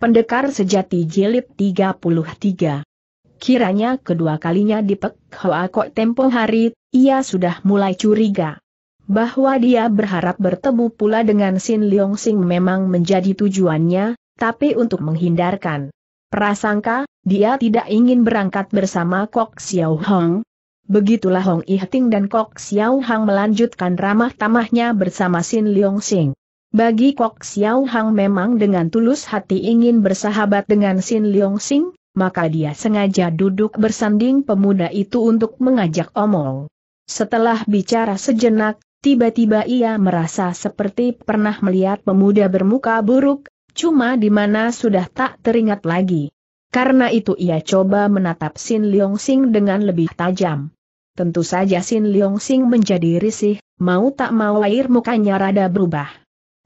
Pendekar Sejati Jilid 33 Kiranya kedua kalinya di Pek Hoa Kok tempo hari, ia sudah mulai curiga. Bahwa dia berharap bertemu pula dengan Sin Leong Sing memang menjadi tujuannya, tapi untuk menghindarkan. Prasangka, dia tidak ingin berangkat bersama Kok Xiao Hong. Begitulah Hong Ihting dan Kok Xiao Hong melanjutkan ramah tamahnya bersama Sin Leong Sing. Bagi Kok Xiao Hang memang dengan tulus hati ingin bersahabat dengan Sin Leong Sing, maka dia sengaja duduk bersanding pemuda itu untuk mengajak omong. Setelah bicara sejenak, tiba-tiba ia merasa seperti pernah melihat pemuda bermuka buruk, cuma di mana sudah tak teringat lagi. Karena itu ia coba menatap Sin Leong Sing dengan lebih tajam. Tentu saja Sin Leong Sing menjadi risih, mau tak mau air mukanya rada berubah.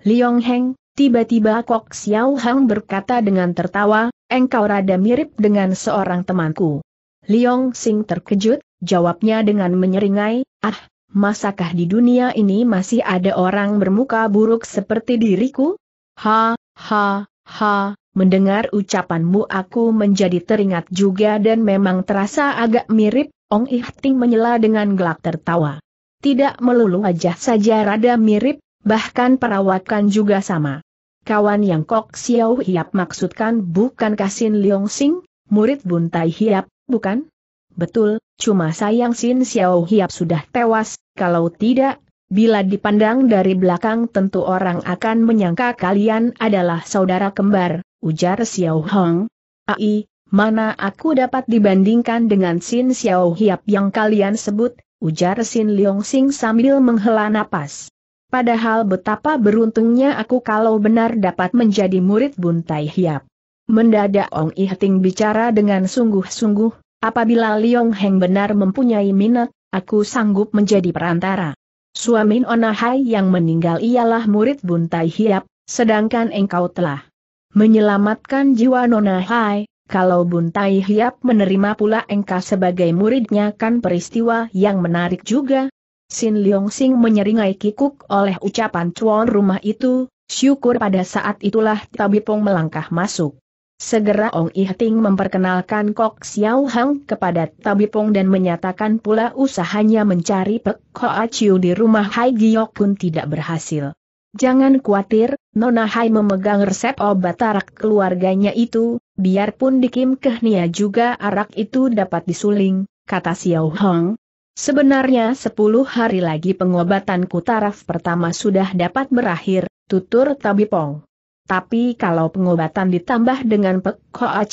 Liong Heng, tiba-tiba Kok Xiao Hang berkata dengan tertawa, engkau rada mirip dengan seorang temanku. Liong Sing terkejut, jawabnya dengan menyeringai, ah, masakah di dunia ini masih ada orang bermuka buruk seperti diriku? Ha, ha, ha, mendengar ucapanmu aku menjadi teringat juga dan memang terasa agak mirip, Ong Ihting menyela dengan gelak tertawa. Tidak melulu wajah saja rada mirip, bahkan perawakan juga sama. Kawan yang Kok Xiao Hiap maksudkan bukan Kasin Liong Sing, murid Bun Tai Hiap, bukan? Betul, cuma sayang Sin Xiao Hiap sudah tewas, kalau tidak, bila dipandang dari belakang tentu orang akan menyangka kalian adalah saudara kembar, ujar Xiao Hong. Ai, mana aku dapat dibandingkan dengan Sin Xiao Hiap yang kalian sebut, ujar Sin Liong Sing sambil menghela napas. Padahal betapa beruntungnya aku kalau benar dapat menjadi murid buntai hiap. Mendadak Ong Ihting bicara dengan sungguh-sungguh, apabila Liong Heng benar mempunyai minat, aku sanggup menjadi perantara. Suami Onahai yang meninggal ialah murid buntai hiap, sedangkan engkau telah menyelamatkan jiwa Nona Hai. kalau Buntai Hiap menerima pula engkau sebagai muridnya kan peristiwa yang menarik juga, Sin Leong Sing menyeringai kikuk oleh ucapan tuan rumah itu, syukur pada saat itulah Tabipong melangkah masuk. Segera Ong Ihting memperkenalkan Kok Xiao Hang kepada Tabipong dan menyatakan pula usahanya mencari Pek Hoa Chiu di rumah Hai Giok pun tidak berhasil. Jangan khawatir, Nona Hai memegang resep obat arak keluarganya itu, biarpun dikim Kehnia juga arak itu dapat disuling, kata Xiao Hang, Sebenarnya sepuluh hari lagi pengobatanku taraf pertama sudah dapat berakhir, tutur Tabipong. Tapi kalau pengobatan ditambah dengan Pek Hoa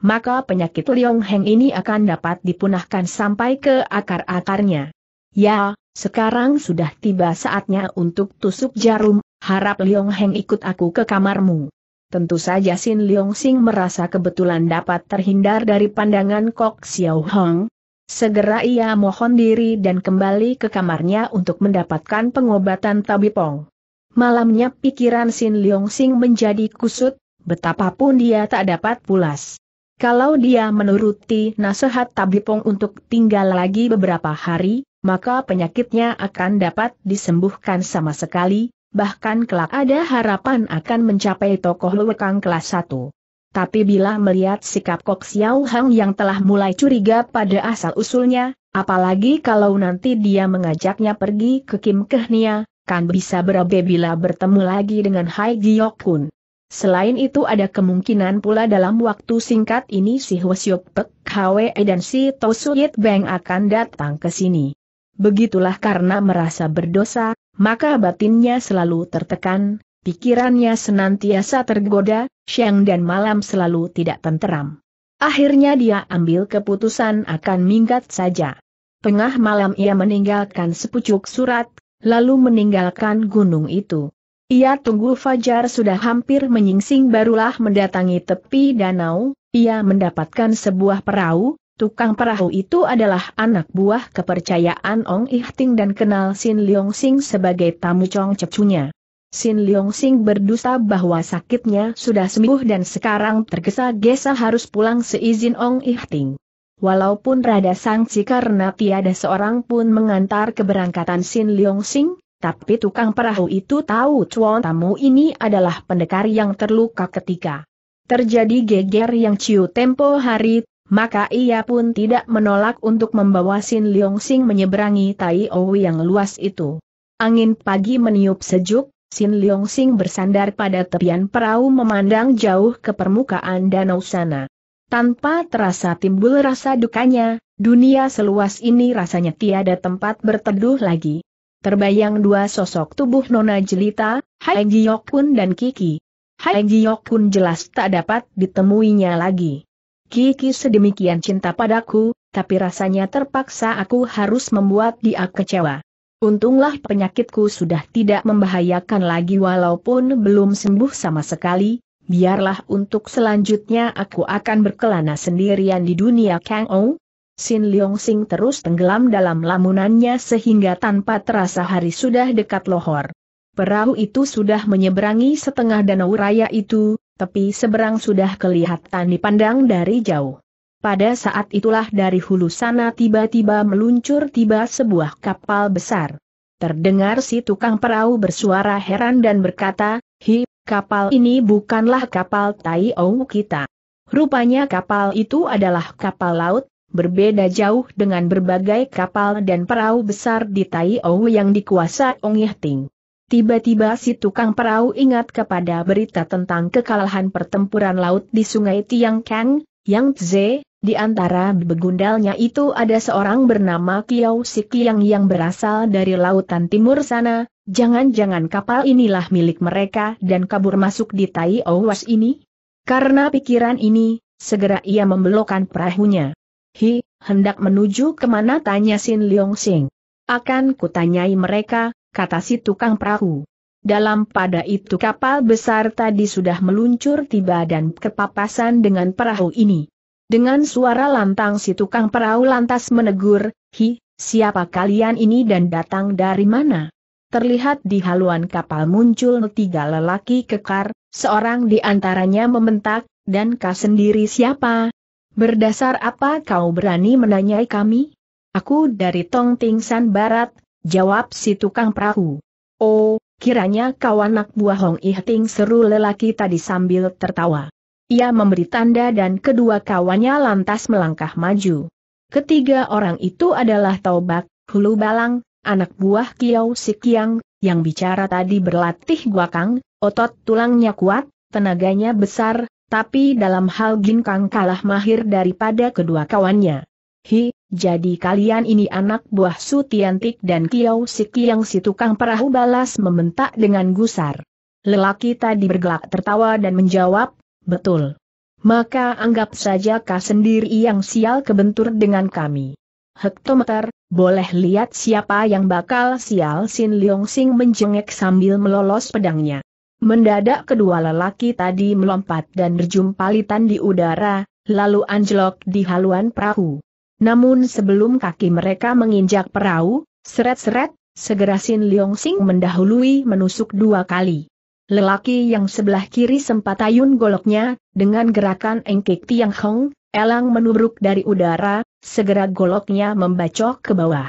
maka penyakit Liong Heng ini akan dapat dipunahkan sampai ke akar-akarnya. Ya, sekarang sudah tiba saatnya untuk tusuk jarum, harap Liong Heng ikut aku ke kamarmu. Tentu saja Sin Leong Sing merasa kebetulan dapat terhindar dari pandangan Kok Xiao Hong, Segera ia mohon diri dan kembali ke kamarnya untuk mendapatkan pengobatan tabipong. Malamnya pikiran Sin Leong Sing menjadi kusut, betapapun dia tak dapat pulas. Kalau dia menuruti nasihat tabipong untuk tinggal lagi beberapa hari, maka penyakitnya akan dapat disembuhkan sama sekali, bahkan kelak ada harapan akan mencapai tokoh lewekang kelas 1. Tapi bila melihat sikap Kok Xiao Hang yang telah mulai curiga pada asal-usulnya, apalagi kalau nanti dia mengajaknya pergi ke Kim Kehnia, kan bisa berabe bila bertemu lagi dengan Hai Giok Kun. Selain itu ada kemungkinan pula dalam waktu singkat ini si Hwasyuk Pek Hwe dan si Tosuyit Beng akan datang ke sini. Begitulah karena merasa berdosa, maka batinnya selalu tertekan, Pikirannya senantiasa tergoda, siang dan malam selalu tidak tenteram. Akhirnya dia ambil keputusan akan minggat saja. Tengah malam ia meninggalkan sepucuk surat, lalu meninggalkan gunung itu. Ia tunggu fajar sudah hampir menyingsing barulah mendatangi tepi danau, ia mendapatkan sebuah perahu, tukang perahu itu adalah anak buah kepercayaan Ong Ihting dan kenal Sin Leong Sing sebagai tamu cong cepunya. Sin Leong Sing berdusta bahwa sakitnya sudah sembuh dan sekarang tergesa-gesa harus pulang seizin Ong Ihting. Walaupun rada sangsi karena tiada seorang pun mengantar keberangkatan Sin Leong Sing, tapi tukang perahu itu tahu cuan tamu ini adalah pendekar yang terluka ketika terjadi geger yang ciu tempo hari, maka ia pun tidak menolak untuk membawa Sin Leong Sing menyeberangi Tai Owi yang luas itu. Angin pagi meniup sejuk, Sin Leong Sing bersandar pada tepian perahu memandang jauh ke permukaan danau sana. Tanpa terasa timbul rasa dukanya, dunia seluas ini rasanya tiada tempat berteduh lagi. Terbayang dua sosok tubuh Nona Jelita, Hai Giokun dan Kiki. Hai Giokun jelas tak dapat ditemuinya lagi. Kiki sedemikian cinta padaku, tapi rasanya terpaksa aku harus membuat dia kecewa. Untunglah penyakitku sudah tidak membahayakan lagi walaupun belum sembuh sama sekali, biarlah untuk selanjutnya aku akan berkelana sendirian di dunia Kang Ou. Sin Leong Sing terus tenggelam dalam lamunannya sehingga tanpa terasa hari sudah dekat lohor. Perahu itu sudah menyeberangi setengah danau raya itu, tapi seberang sudah kelihatan dipandang dari jauh. Pada saat itulah dari hulu sana tiba-tiba meluncur tiba sebuah kapal besar. Terdengar si tukang perahu bersuara heran dan berkata, Hi, kapal ini bukanlah kapal Tai Ou kita. Rupanya kapal itu adalah kapal laut, berbeda jauh dengan berbagai kapal dan perahu besar di Tai Ou yang dikuasai Ong Yeh Ting. Tiba-tiba si tukang perahu ingat kepada berita tentang kekalahan pertempuran laut di sungai Tiang Kang, Yang Tze, di antara begundalnya itu ada seorang bernama Kiau Sikiang yang berasal dari lautan timur sana, jangan-jangan kapal inilah milik mereka dan kabur masuk di Tai Owas ini? Karena pikiran ini, segera ia membelokkan perahunya. Hi, hendak menuju kemana tanya Sin Leong Sing. Akan kutanyai mereka, kata si tukang perahu. Dalam pada itu kapal besar tadi sudah meluncur tiba dan kepapasan dengan perahu ini. Dengan suara lantang si tukang perahu lantas menegur, Hi, siapa kalian ini dan datang dari mana? Terlihat di haluan kapal muncul tiga lelaki kekar, seorang di antaranya membentak, dan kau sendiri siapa? Berdasar apa kau berani menanyai kami? Aku dari Tong Tingsan Barat, jawab si tukang perahu. Oh, kiranya kau anak buah Hong Ih seru lelaki tadi sambil tertawa. Ia memberi tanda dan kedua kawannya lantas melangkah maju. Ketiga orang itu adalah Taubak, Hulu Balang, anak buah Kiau Sikiang, yang bicara tadi berlatih guakang, otot tulangnya kuat, tenaganya besar, tapi dalam hal ginkang kalah mahir daripada kedua kawannya. Hi, jadi kalian ini anak buah Sutiantik dan Kiau Sikiang si tukang perahu balas Mementak dengan gusar. Lelaki tadi bergelak tertawa dan menjawab, Betul. Maka anggap saja kau sendiri yang sial kebentur dengan kami. Hektometer, boleh lihat siapa yang bakal sial Sin Leong Sing menjengek sambil melolos pedangnya. Mendadak kedua lelaki tadi melompat dan berjumpalitan di udara, lalu anjlok di haluan perahu. Namun sebelum kaki mereka menginjak perahu, seret-seret, segera Sin Leong Sing mendahului menusuk dua kali. Lelaki yang sebelah kiri sempat ayun goloknya, dengan gerakan engkik Tiang Hong, elang menubruk dari udara, segera goloknya membacok ke bawah.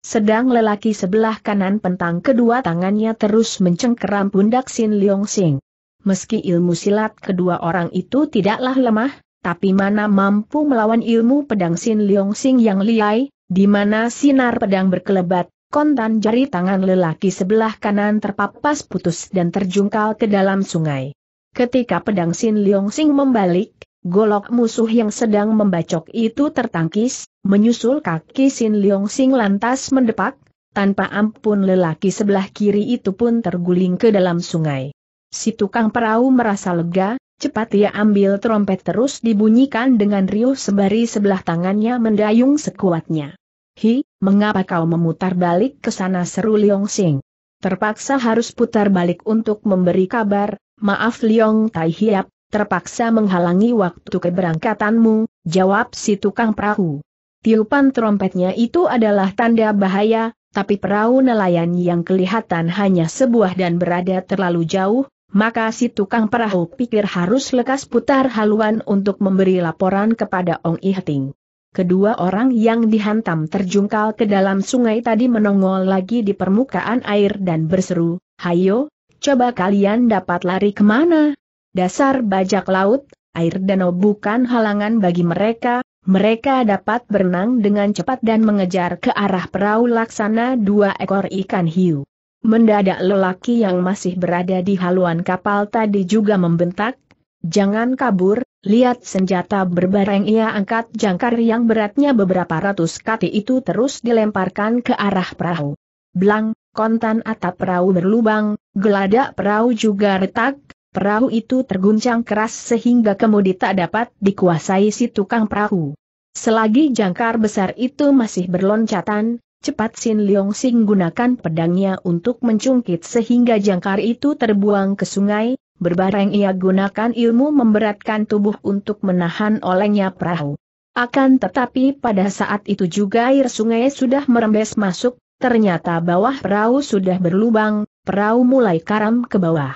Sedang lelaki sebelah kanan pentang kedua tangannya terus mencengkeram pundak Sin Leong Sing. Meski ilmu silat kedua orang itu tidaklah lemah, tapi mana mampu melawan ilmu pedang Sin Leong Sing yang liai, di mana sinar pedang berkelebat, kontan jari tangan lelaki sebelah kanan terpapas putus dan terjungkal ke dalam sungai. Ketika pedang Sin Leong Sing membalik, golok musuh yang sedang membacok itu tertangkis, menyusul kaki Sin Leong Sing lantas mendepak, tanpa ampun lelaki sebelah kiri itu pun terguling ke dalam sungai. Si tukang perahu merasa lega, cepat ia ambil trompet terus dibunyikan dengan riuh sebari sebelah tangannya mendayung sekuatnya. Hi, mengapa kau memutar balik ke sana seru Liong Sing? Terpaksa harus putar balik untuk memberi kabar, maaf Liong Tai Hiap, terpaksa menghalangi waktu keberangkatanmu, jawab si tukang perahu. Tiupan trompetnya itu adalah tanda bahaya, tapi perahu nelayan yang kelihatan hanya sebuah dan berada terlalu jauh, maka si tukang perahu pikir harus lekas putar haluan untuk memberi laporan kepada Ong Ihting kedua orang yang dihantam terjungkal ke dalam sungai tadi menongol lagi di permukaan air dan berseru, Hayo, coba kalian dapat lari kemana? Dasar bajak laut, air danau bukan halangan bagi mereka, mereka dapat berenang dengan cepat dan mengejar ke arah perahu laksana dua ekor ikan hiu. Mendadak lelaki yang masih berada di haluan kapal tadi juga membentak, Jangan kabur, Lihat senjata berbareng ia angkat jangkar yang beratnya beberapa ratus kati itu terus dilemparkan ke arah perahu. Blang, kontan atap perahu berlubang, geladak perahu juga retak, perahu itu terguncang keras sehingga kemudi tak dapat dikuasai si tukang perahu. Selagi jangkar besar itu masih berloncatan, cepat Sin Leong Sing gunakan pedangnya untuk mencungkit sehingga jangkar itu terbuang ke sungai, Berbareng ia gunakan ilmu memberatkan tubuh untuk menahan olehnya perahu. Akan tetapi pada saat itu juga air sungai sudah merembes masuk, ternyata bawah perahu sudah berlubang, perahu mulai karam ke bawah.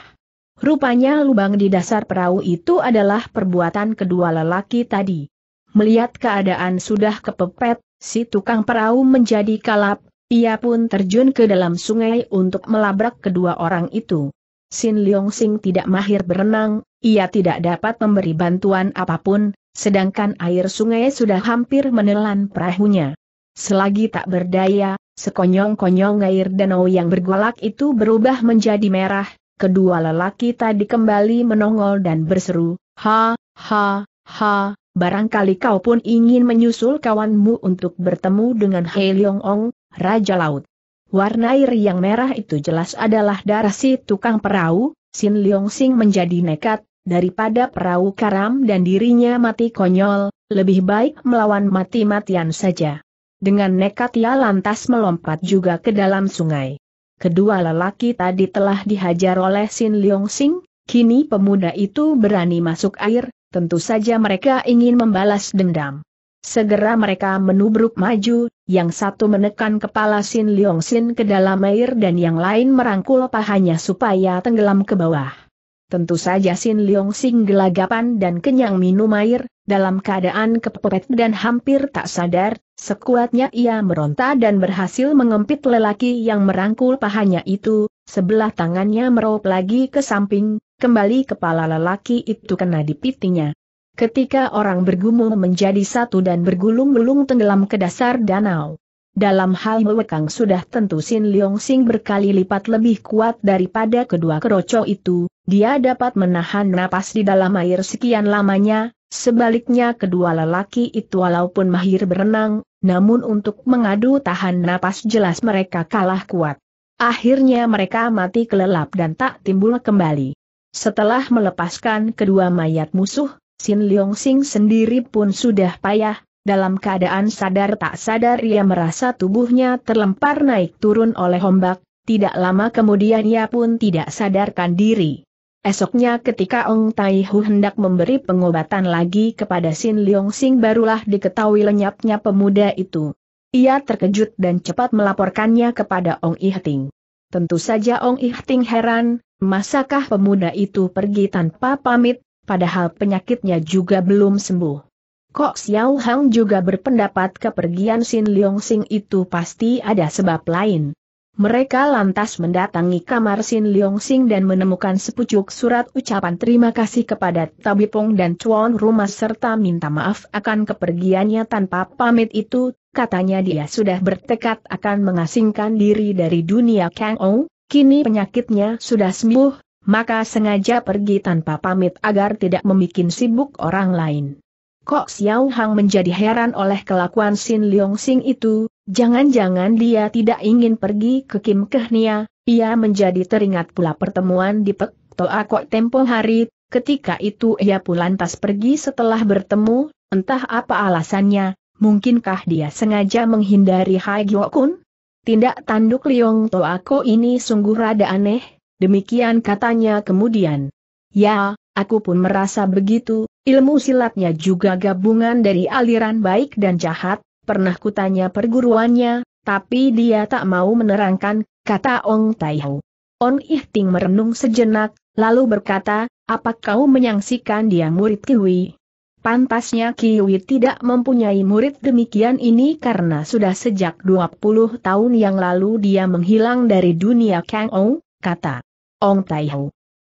Rupanya lubang di dasar perahu itu adalah perbuatan kedua lelaki tadi. Melihat keadaan sudah kepepet, si tukang perahu menjadi kalap, ia pun terjun ke dalam sungai untuk melabrak kedua orang itu. Sin Leong Sing tidak mahir berenang, ia tidak dapat memberi bantuan apapun, sedangkan air sungai sudah hampir menelan perahunya. Selagi tak berdaya, sekonyong-konyong air danau yang bergolak itu berubah menjadi merah, kedua lelaki tadi kembali menongol dan berseru, Ha, ha, ha, barangkali kau pun ingin menyusul kawanmu untuk bertemu dengan Hei Leong Ong, Raja Laut. Warna air yang merah itu jelas adalah darah si tukang perahu, Sin Leong Sing menjadi nekat, daripada perahu karam dan dirinya mati konyol, lebih baik melawan mati-matian saja. Dengan nekat ia lantas melompat juga ke dalam sungai. Kedua lelaki tadi telah dihajar oleh Sin Leong Sing, kini pemuda itu berani masuk air, tentu saja mereka ingin membalas dendam. Segera mereka menubruk maju, yang satu menekan kepala Sin Leong Sin ke dalam air dan yang lain merangkul pahanya supaya tenggelam ke bawah. Tentu saja Sin Leong Sin gelagapan dan kenyang minum air, dalam keadaan kepepet dan hampir tak sadar, sekuatnya ia meronta dan berhasil mengempit lelaki yang merangkul pahanya itu, sebelah tangannya merop lagi ke samping, kembali kepala lelaki itu kena dipitinya ketika orang bergumul menjadi satu dan bergulung-gulung tenggelam ke dasar danau. Dalam hal mewekang sudah tentu Sin Leong Sing berkali lipat lebih kuat daripada kedua keroco itu, dia dapat menahan napas di dalam air sekian lamanya, sebaliknya kedua lelaki itu walaupun mahir berenang, namun untuk mengadu tahan napas jelas mereka kalah kuat. Akhirnya mereka mati kelelap dan tak timbul kembali. Setelah melepaskan kedua mayat musuh, Sin Leong Sing sendiri pun sudah payah, dalam keadaan sadar tak sadar ia merasa tubuhnya terlempar naik turun oleh ombak, tidak lama kemudian ia pun tidak sadarkan diri. Esoknya ketika Ong Tai Hu hendak memberi pengobatan lagi kepada Sin Leong Sing barulah diketahui lenyapnya pemuda itu. Ia terkejut dan cepat melaporkannya kepada Ong Ihting. Tentu saja Ong Ihting heran, masakah pemuda itu pergi tanpa pamit, padahal penyakitnya juga belum sembuh. Kok Xiao Hang juga berpendapat kepergian Sin Leong Sing itu pasti ada sebab lain. Mereka lantas mendatangi kamar Sin Leong Sing dan menemukan sepucuk surat ucapan terima kasih kepada Tabipong dan Chuan rumah serta minta maaf akan kepergiannya tanpa pamit itu, katanya dia sudah bertekad akan mengasingkan diri dari dunia Kang Ou, kini penyakitnya sudah sembuh, maka sengaja pergi tanpa pamit agar tidak membuat sibuk orang lain. Kok Xiao Hang menjadi heran oleh kelakuan Sin Leong Sing itu, jangan-jangan dia tidak ingin pergi ke Kim Kehnia, ia menjadi teringat pula pertemuan di Pek Toa Kok tempo hari, ketika itu ia pun lantas pergi setelah bertemu, entah apa alasannya, mungkinkah dia sengaja menghindari Hai Gyo Kun? Tindak tanduk Leong Toa Kok ini sungguh rada aneh, demikian katanya kemudian. Ya, aku pun merasa begitu, ilmu silatnya juga gabungan dari aliran baik dan jahat, pernah kutanya perguruannya, tapi dia tak mau menerangkan, kata Ong Tai Hau. On Ihting merenung sejenak, lalu berkata, apa kau menyangsikan dia murid Kiwi? Pantasnya Kiwi tidak mempunyai murid demikian ini karena sudah sejak 20 tahun yang lalu dia menghilang dari dunia Kang Ong, kata Ong Tai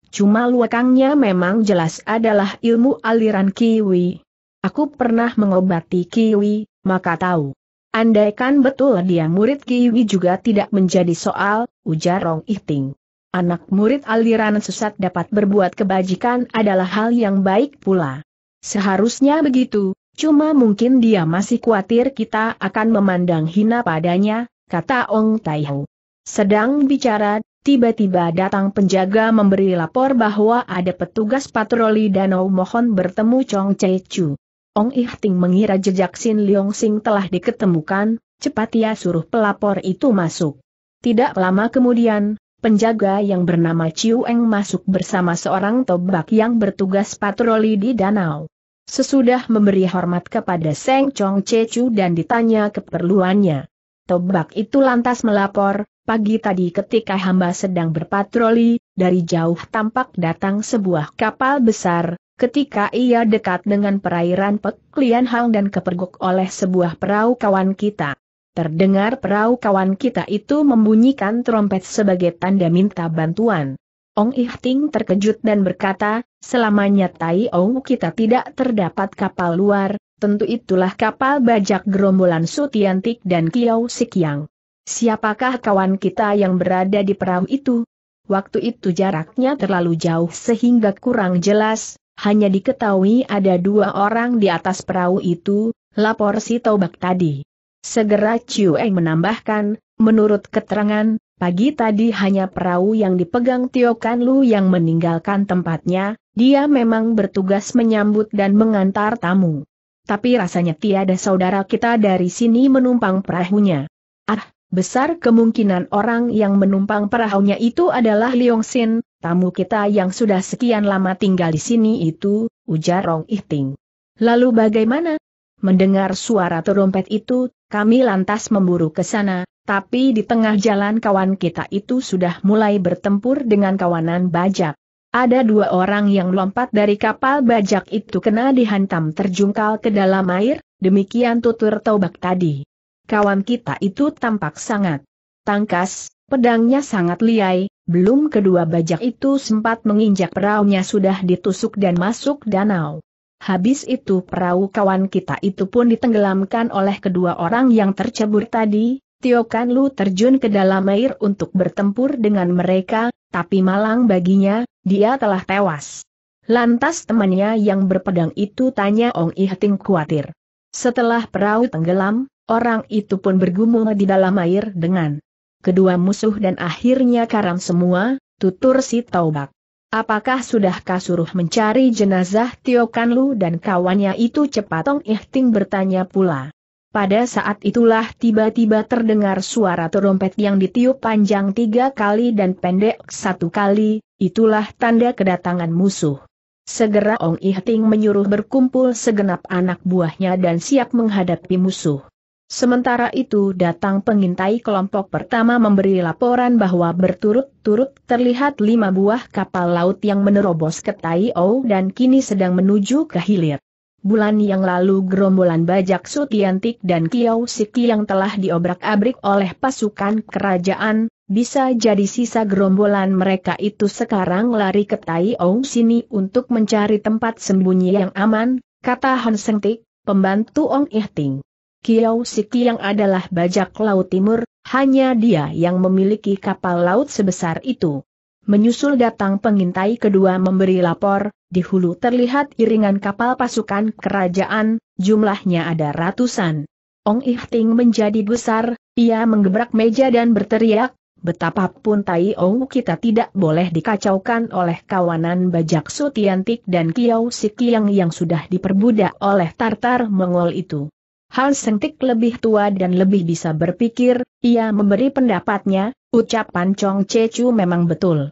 Cuma luakangnya memang jelas adalah ilmu aliran kiwi. Aku pernah mengobati kiwi, maka tahu. Andaikan betul dia murid kiwi juga tidak menjadi soal, ujar Rong Ihting. Anak murid aliran sesat dapat berbuat kebajikan adalah hal yang baik pula. Seharusnya begitu, cuma mungkin dia masih khawatir kita akan memandang hina padanya, kata Ong Tai Sedang bicara, Tiba-tiba datang penjaga memberi lapor bahwa ada petugas patroli danau mohon bertemu Chong Che Chu. Ong Ih Ting mengira jejak Sin Leong Sing telah diketemukan, cepat ia suruh pelapor itu masuk. Tidak lama kemudian, penjaga yang bernama Chiu Eng masuk bersama seorang tobak yang bertugas patroli di danau. Sesudah memberi hormat kepada Seng Chong Che Chu dan ditanya keperluannya. Tobak itu lantas melapor, Pagi tadi ketika hamba sedang berpatroli, dari jauh tampak datang sebuah kapal besar, ketika ia dekat dengan perairan Pek Lian Hang dan kepergok oleh sebuah perahu kawan kita. Terdengar perahu kawan kita itu membunyikan trompet sebagai tanda minta bantuan. Ong Ih terkejut dan berkata, selamanya Tai Ong kita tidak terdapat kapal luar, tentu itulah kapal bajak gerombolan Sutiantik dan Kiau Sikyang. Siapakah kawan kita yang berada di perahu itu? Waktu itu jaraknya terlalu jauh sehingga kurang jelas, hanya diketahui ada dua orang di atas perahu itu, lapor si Taubak tadi. Segera Chiu Eng menambahkan, menurut keterangan, pagi tadi hanya perahu yang dipegang Tio Kan Lu yang meninggalkan tempatnya, dia memang bertugas menyambut dan mengantar tamu. Tapi rasanya tiada saudara kita dari sini menumpang perahunya. Ah, Besar kemungkinan orang yang menumpang perahunya itu adalah Liong Sin, tamu kita yang sudah sekian lama tinggal di sini itu, ujar Rong Ihting. Lalu bagaimana? Mendengar suara terompet itu, kami lantas memburu ke sana, tapi di tengah jalan kawan kita itu sudah mulai bertempur dengan kawanan bajak. Ada dua orang yang lompat dari kapal bajak itu kena dihantam terjungkal ke dalam air, demikian tutur taubak tadi kawan kita itu tampak sangat tangkas, pedangnya sangat liai, belum kedua bajak itu sempat menginjak peraunya sudah ditusuk dan masuk danau. Habis itu perahu kawan kita itu pun ditenggelamkan oleh kedua orang yang tercebur tadi, Tio Kan Lu terjun ke dalam air untuk bertempur dengan mereka, tapi malang baginya, dia telah tewas. Lantas temannya yang berpedang itu tanya Ong Ih Ting khawatir. Setelah perahu tenggelam, Orang itu pun bergumul di dalam air dengan kedua musuh dan akhirnya karam semua, tutur si Taubak. Apakah sudah kasuruh mencari jenazah Tio Kanlu dan kawannya itu cepat? cepatong Ihting bertanya pula. Pada saat itulah tiba-tiba terdengar suara terompet yang ditiup panjang tiga kali dan pendek satu kali, itulah tanda kedatangan musuh. Segera Ong Ihting menyuruh berkumpul segenap anak buahnya dan siap menghadapi musuh. Sementara itu datang pengintai kelompok pertama memberi laporan bahwa berturut-turut terlihat lima buah kapal laut yang menerobos ke Tai O dan kini sedang menuju ke hilir. Bulan yang lalu gerombolan bajak Sutiantik dan Kiau Siki yang telah diobrak-abrik oleh pasukan kerajaan, bisa jadi sisa gerombolan mereka itu sekarang lari ke Tai O sini untuk mencari tempat sembunyi yang aman, kata Hon Sengtik, pembantu Ong Ihting. Kiau Siki yang adalah bajak laut timur, hanya dia yang memiliki kapal laut sebesar itu. Menyusul datang pengintai kedua memberi lapor, di hulu terlihat iringan kapal pasukan kerajaan, jumlahnya ada ratusan. Ong Ihting menjadi besar, ia menggebrak meja dan berteriak, betapapun Tai Ong kita tidak boleh dikacaukan oleh kawanan bajak Sutiantik dan Kiau Sikiang yang sudah diperbudak oleh Tartar Mongol itu. Hal sentik lebih tua dan lebih bisa berpikir, ia memberi pendapatnya, ucapan Chong Chechu memang betul.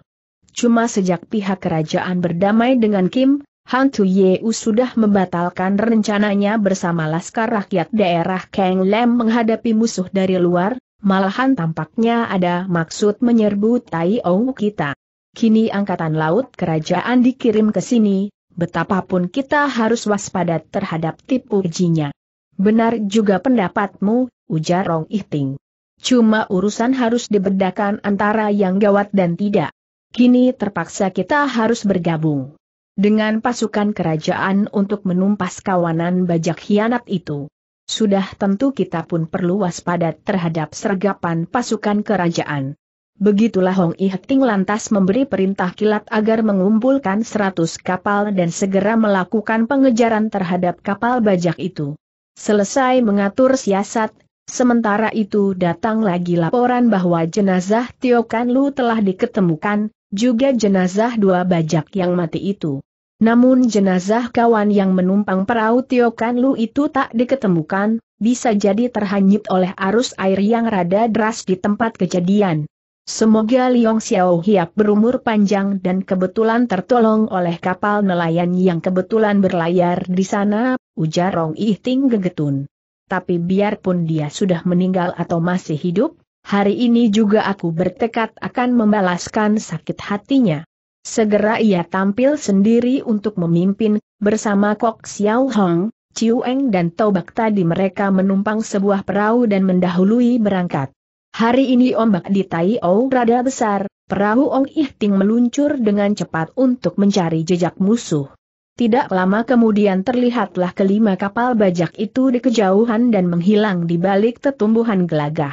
Cuma sejak pihak kerajaan berdamai dengan Kim, Han U sudah membatalkan rencananya bersama Laskar Rakyat daerah Kang Lem menghadapi musuh dari luar, malahan tampaknya ada maksud menyerbu Tai Ou kita. Kini Angkatan Laut Kerajaan dikirim ke sini, betapapun kita harus waspada terhadap tipu ujinya. Benar juga pendapatmu, ujar Rong Ihting. Cuma urusan harus dibedakan antara yang gawat dan tidak. Kini terpaksa kita harus bergabung dengan pasukan kerajaan untuk menumpas kawanan bajak hianat itu. Sudah tentu kita pun perlu waspada terhadap sergapan pasukan kerajaan. Begitulah Hong Ihting lantas memberi perintah kilat agar mengumpulkan 100 kapal dan segera melakukan pengejaran terhadap kapal bajak itu. Selesai mengatur siasat, sementara itu datang lagi laporan bahwa jenazah Tio kan Lu telah diketemukan, juga jenazah dua bajak yang mati itu. Namun jenazah kawan yang menumpang perahu Tio kan Lu itu tak diketemukan, bisa jadi terhanyut oleh arus air yang rada deras di tempat kejadian. Semoga Liong Xiao Hiap berumur panjang dan kebetulan tertolong oleh kapal nelayan yang kebetulan berlayar di sana, ujar Rong Ih Ting gegetun. Tapi biarpun dia sudah meninggal atau masih hidup, hari ini juga aku bertekad akan membalaskan sakit hatinya. Segera ia tampil sendiri untuk memimpin, bersama Kok Xiao Hong, Chiu Eng dan Tobak tadi mereka menumpang sebuah perahu dan mendahului berangkat. Hari ini ombak di Tai O rada besar, perahu Ong Ihting meluncur dengan cepat untuk mencari jejak musuh. Tidak lama kemudian terlihatlah kelima kapal bajak itu di kejauhan dan menghilang di balik tetumbuhan gelagah.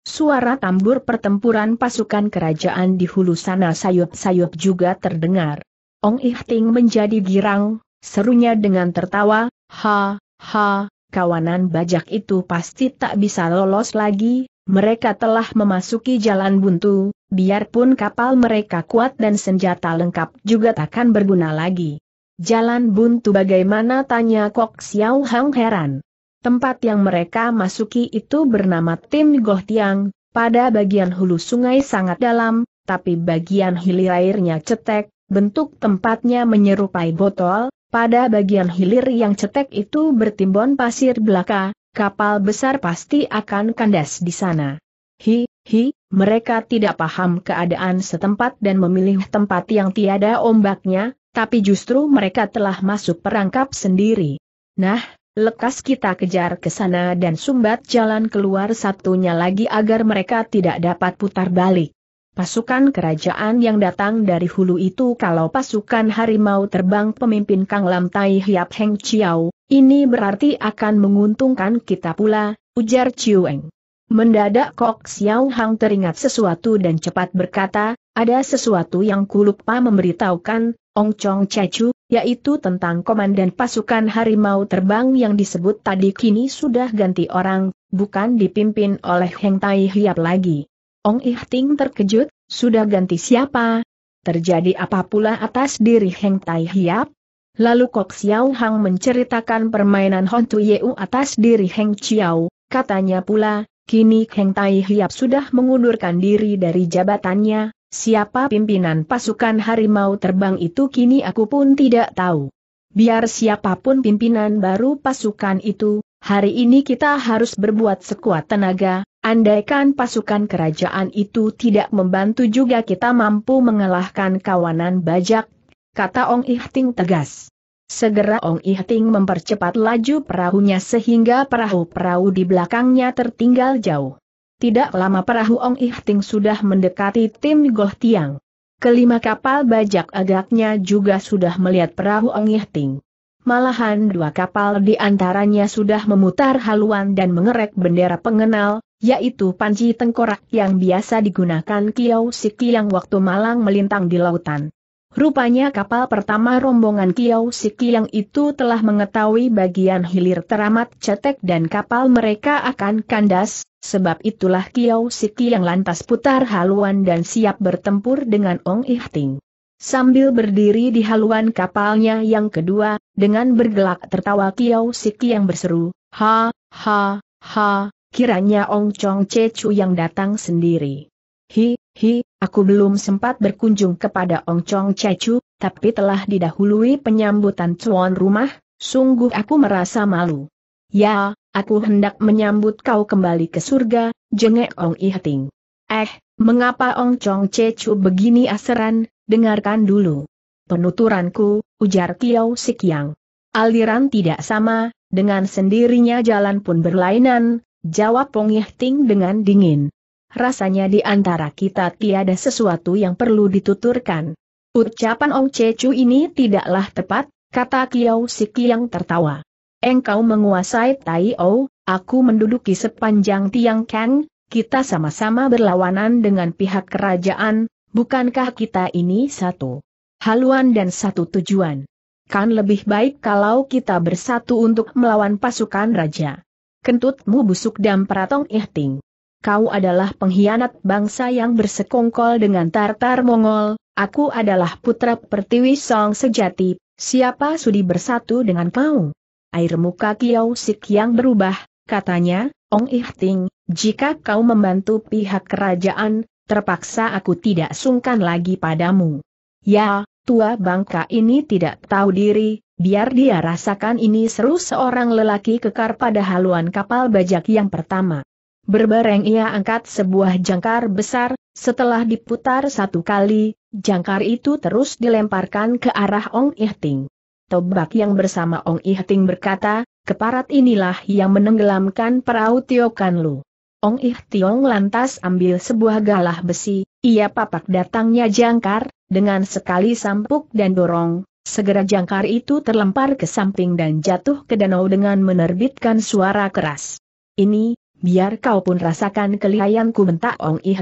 Suara tambur pertempuran pasukan kerajaan di hulu sana sayup-sayup juga terdengar. Ong Ihting menjadi girang, serunya dengan tertawa, ha, ha, kawanan bajak itu pasti tak bisa lolos lagi, mereka telah memasuki jalan buntu, biarpun kapal mereka kuat dan senjata lengkap juga takkan berguna lagi. Jalan buntu bagaimana tanya Kok Xiao Hang heran. Tempat yang mereka masuki itu bernama Tim Goh Tiang, pada bagian hulu sungai sangat dalam, tapi bagian hilir airnya cetek, bentuk tempatnya menyerupai botol, pada bagian hilir yang cetek itu bertimbun pasir belaka, kapal besar pasti akan kandas di sana. Hi, hi, mereka tidak paham keadaan setempat dan memilih tempat yang tiada ombaknya, tapi justru mereka telah masuk perangkap sendiri. Nah, lekas kita kejar ke sana dan sumbat jalan keluar satunya lagi agar mereka tidak dapat putar balik. Pasukan kerajaan yang datang dari hulu itu kalau pasukan harimau terbang pemimpin Kang Lam Tai Hiap Heng Chiao, ini berarti akan menguntungkan kita pula, ujar Chiu Eng. Mendadak Kok Xiao Hang teringat sesuatu dan cepat berkata, ada sesuatu yang kulupa memberitahukan, Ong Chong Cecu, yaitu tentang komandan pasukan harimau terbang yang disebut tadi kini sudah ganti orang, bukan dipimpin oleh Heng Tai Hiap lagi. Ong Ihting terkejut, sudah ganti siapa? Terjadi apa pula atas diri Heng Tai Hiap? Lalu Kok Xiao Hang menceritakan permainan Hon Tu Yeu atas diri Heng Chiao, katanya pula, kini Heng Tai Hiap sudah mengundurkan diri dari jabatannya, siapa pimpinan pasukan harimau terbang itu kini aku pun tidak tahu. Biar siapapun pimpinan baru pasukan itu, hari ini kita harus berbuat sekuat tenaga, andaikan pasukan kerajaan itu tidak membantu juga kita mampu mengalahkan kawanan bajak kata Ong Ihting tegas. Segera Ong Ihting mempercepat laju perahunya sehingga perahu-perahu di belakangnya tertinggal jauh. Tidak lama perahu Ong Ihting sudah mendekati tim Goh Tiang. Kelima kapal bajak agaknya juga sudah melihat perahu Ong Ihting. Malahan dua kapal di antaranya sudah memutar haluan dan mengerek bendera pengenal, yaitu panci tengkorak yang biasa digunakan Kiau Sikiang waktu malang melintang di lautan. Rupanya kapal pertama rombongan Kiau Siki yang itu telah mengetahui bagian hilir teramat cetek dan kapal mereka akan kandas, sebab itulah Kiau Siki yang lantas putar haluan dan siap bertempur dengan Ong Ihting. Sambil berdiri di haluan kapalnya yang kedua, dengan bergelak tertawa Kiau Siki yang berseru, Ha, ha, ha, kiranya Ong Chong Chu yang datang sendiri. Hi, hi, Aku belum sempat berkunjung kepada Ong Chong Cecu, tapi telah didahului penyambutan tuan rumah, sungguh aku merasa malu. Ya, aku hendak menyambut kau kembali ke surga, jengek Ong Ihting. Eh, mengapa Ong Chong Cecu begini aseran, dengarkan dulu. Penuturanku, ujar Tiao Sikyang. Aliran tidak sama, dengan sendirinya jalan pun berlainan, jawab Pong Ihting dengan dingin rasanya di antara kita tiada sesuatu yang perlu dituturkan. Ucapan Ong Cecu ini tidaklah tepat, kata Kiao Siki yang tertawa. Engkau menguasai Tai O, aku menduduki sepanjang Tiang Kang, kita sama-sama berlawanan dengan pihak kerajaan, bukankah kita ini satu haluan dan satu tujuan? Kan lebih baik kalau kita bersatu untuk melawan pasukan raja. Kentutmu busuk dan peratong ihting kau adalah pengkhianat bangsa yang bersekongkol dengan Tartar Mongol, aku adalah putra Pertiwi Song sejati, siapa sudi bersatu dengan kau? Air muka Kiau Sik yang berubah, katanya, Ong Ihting, jika kau membantu pihak kerajaan, terpaksa aku tidak sungkan lagi padamu. Ya, tua bangka ini tidak tahu diri, biar dia rasakan ini seru seorang lelaki kekar pada haluan kapal bajak yang pertama. Berbareng ia angkat sebuah jangkar besar, setelah diputar satu kali, jangkar itu terus dilemparkan ke arah Ong Ihting. Tobak yang bersama Ong Ihting berkata, keparat inilah yang menenggelamkan perahu Tio kan lu. Ong Ihtiong lantas ambil sebuah galah besi, ia papak datangnya jangkar, dengan sekali sampuk dan dorong, segera jangkar itu terlempar ke samping dan jatuh ke danau dengan menerbitkan suara keras. Ini, Biar kau pun rasakan kelihayanku bentak Ong I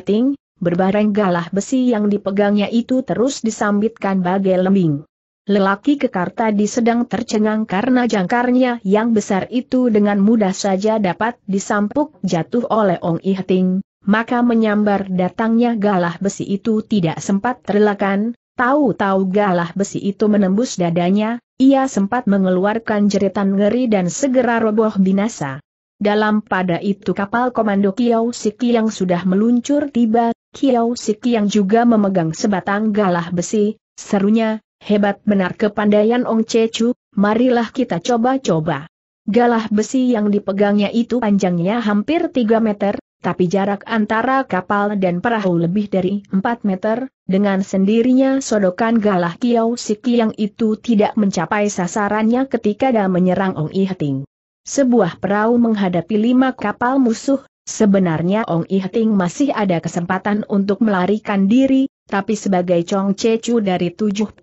berbareng galah besi yang dipegangnya itu terus disambitkan bagai lembing. Lelaki kekar tadi sedang tercengang karena jangkarnya yang besar itu dengan mudah saja dapat disampuk jatuh oleh Ong I Heting, maka menyambar datangnya galah besi itu tidak sempat terelakkan, tahu-tahu galah besi itu menembus dadanya, ia sempat mengeluarkan jeritan ngeri dan segera roboh binasa. Dalam pada itu kapal komando Kiao Siki yang sudah meluncur tiba, Kiao Siki yang juga memegang sebatang galah besi, serunya, hebat benar kepandaian Ong Cecu, marilah kita coba-coba. Galah besi yang dipegangnya itu panjangnya hampir 3 meter, tapi jarak antara kapal dan perahu lebih dari 4 meter, dengan sendirinya sodokan galah Kiao Siki yang itu tidak mencapai sasarannya ketika dia menyerang Ong Ihting. Sebuah perahu menghadapi lima kapal musuh, sebenarnya Ong Ihting masih ada kesempatan untuk melarikan diri, tapi sebagai Chong Chechu dari 72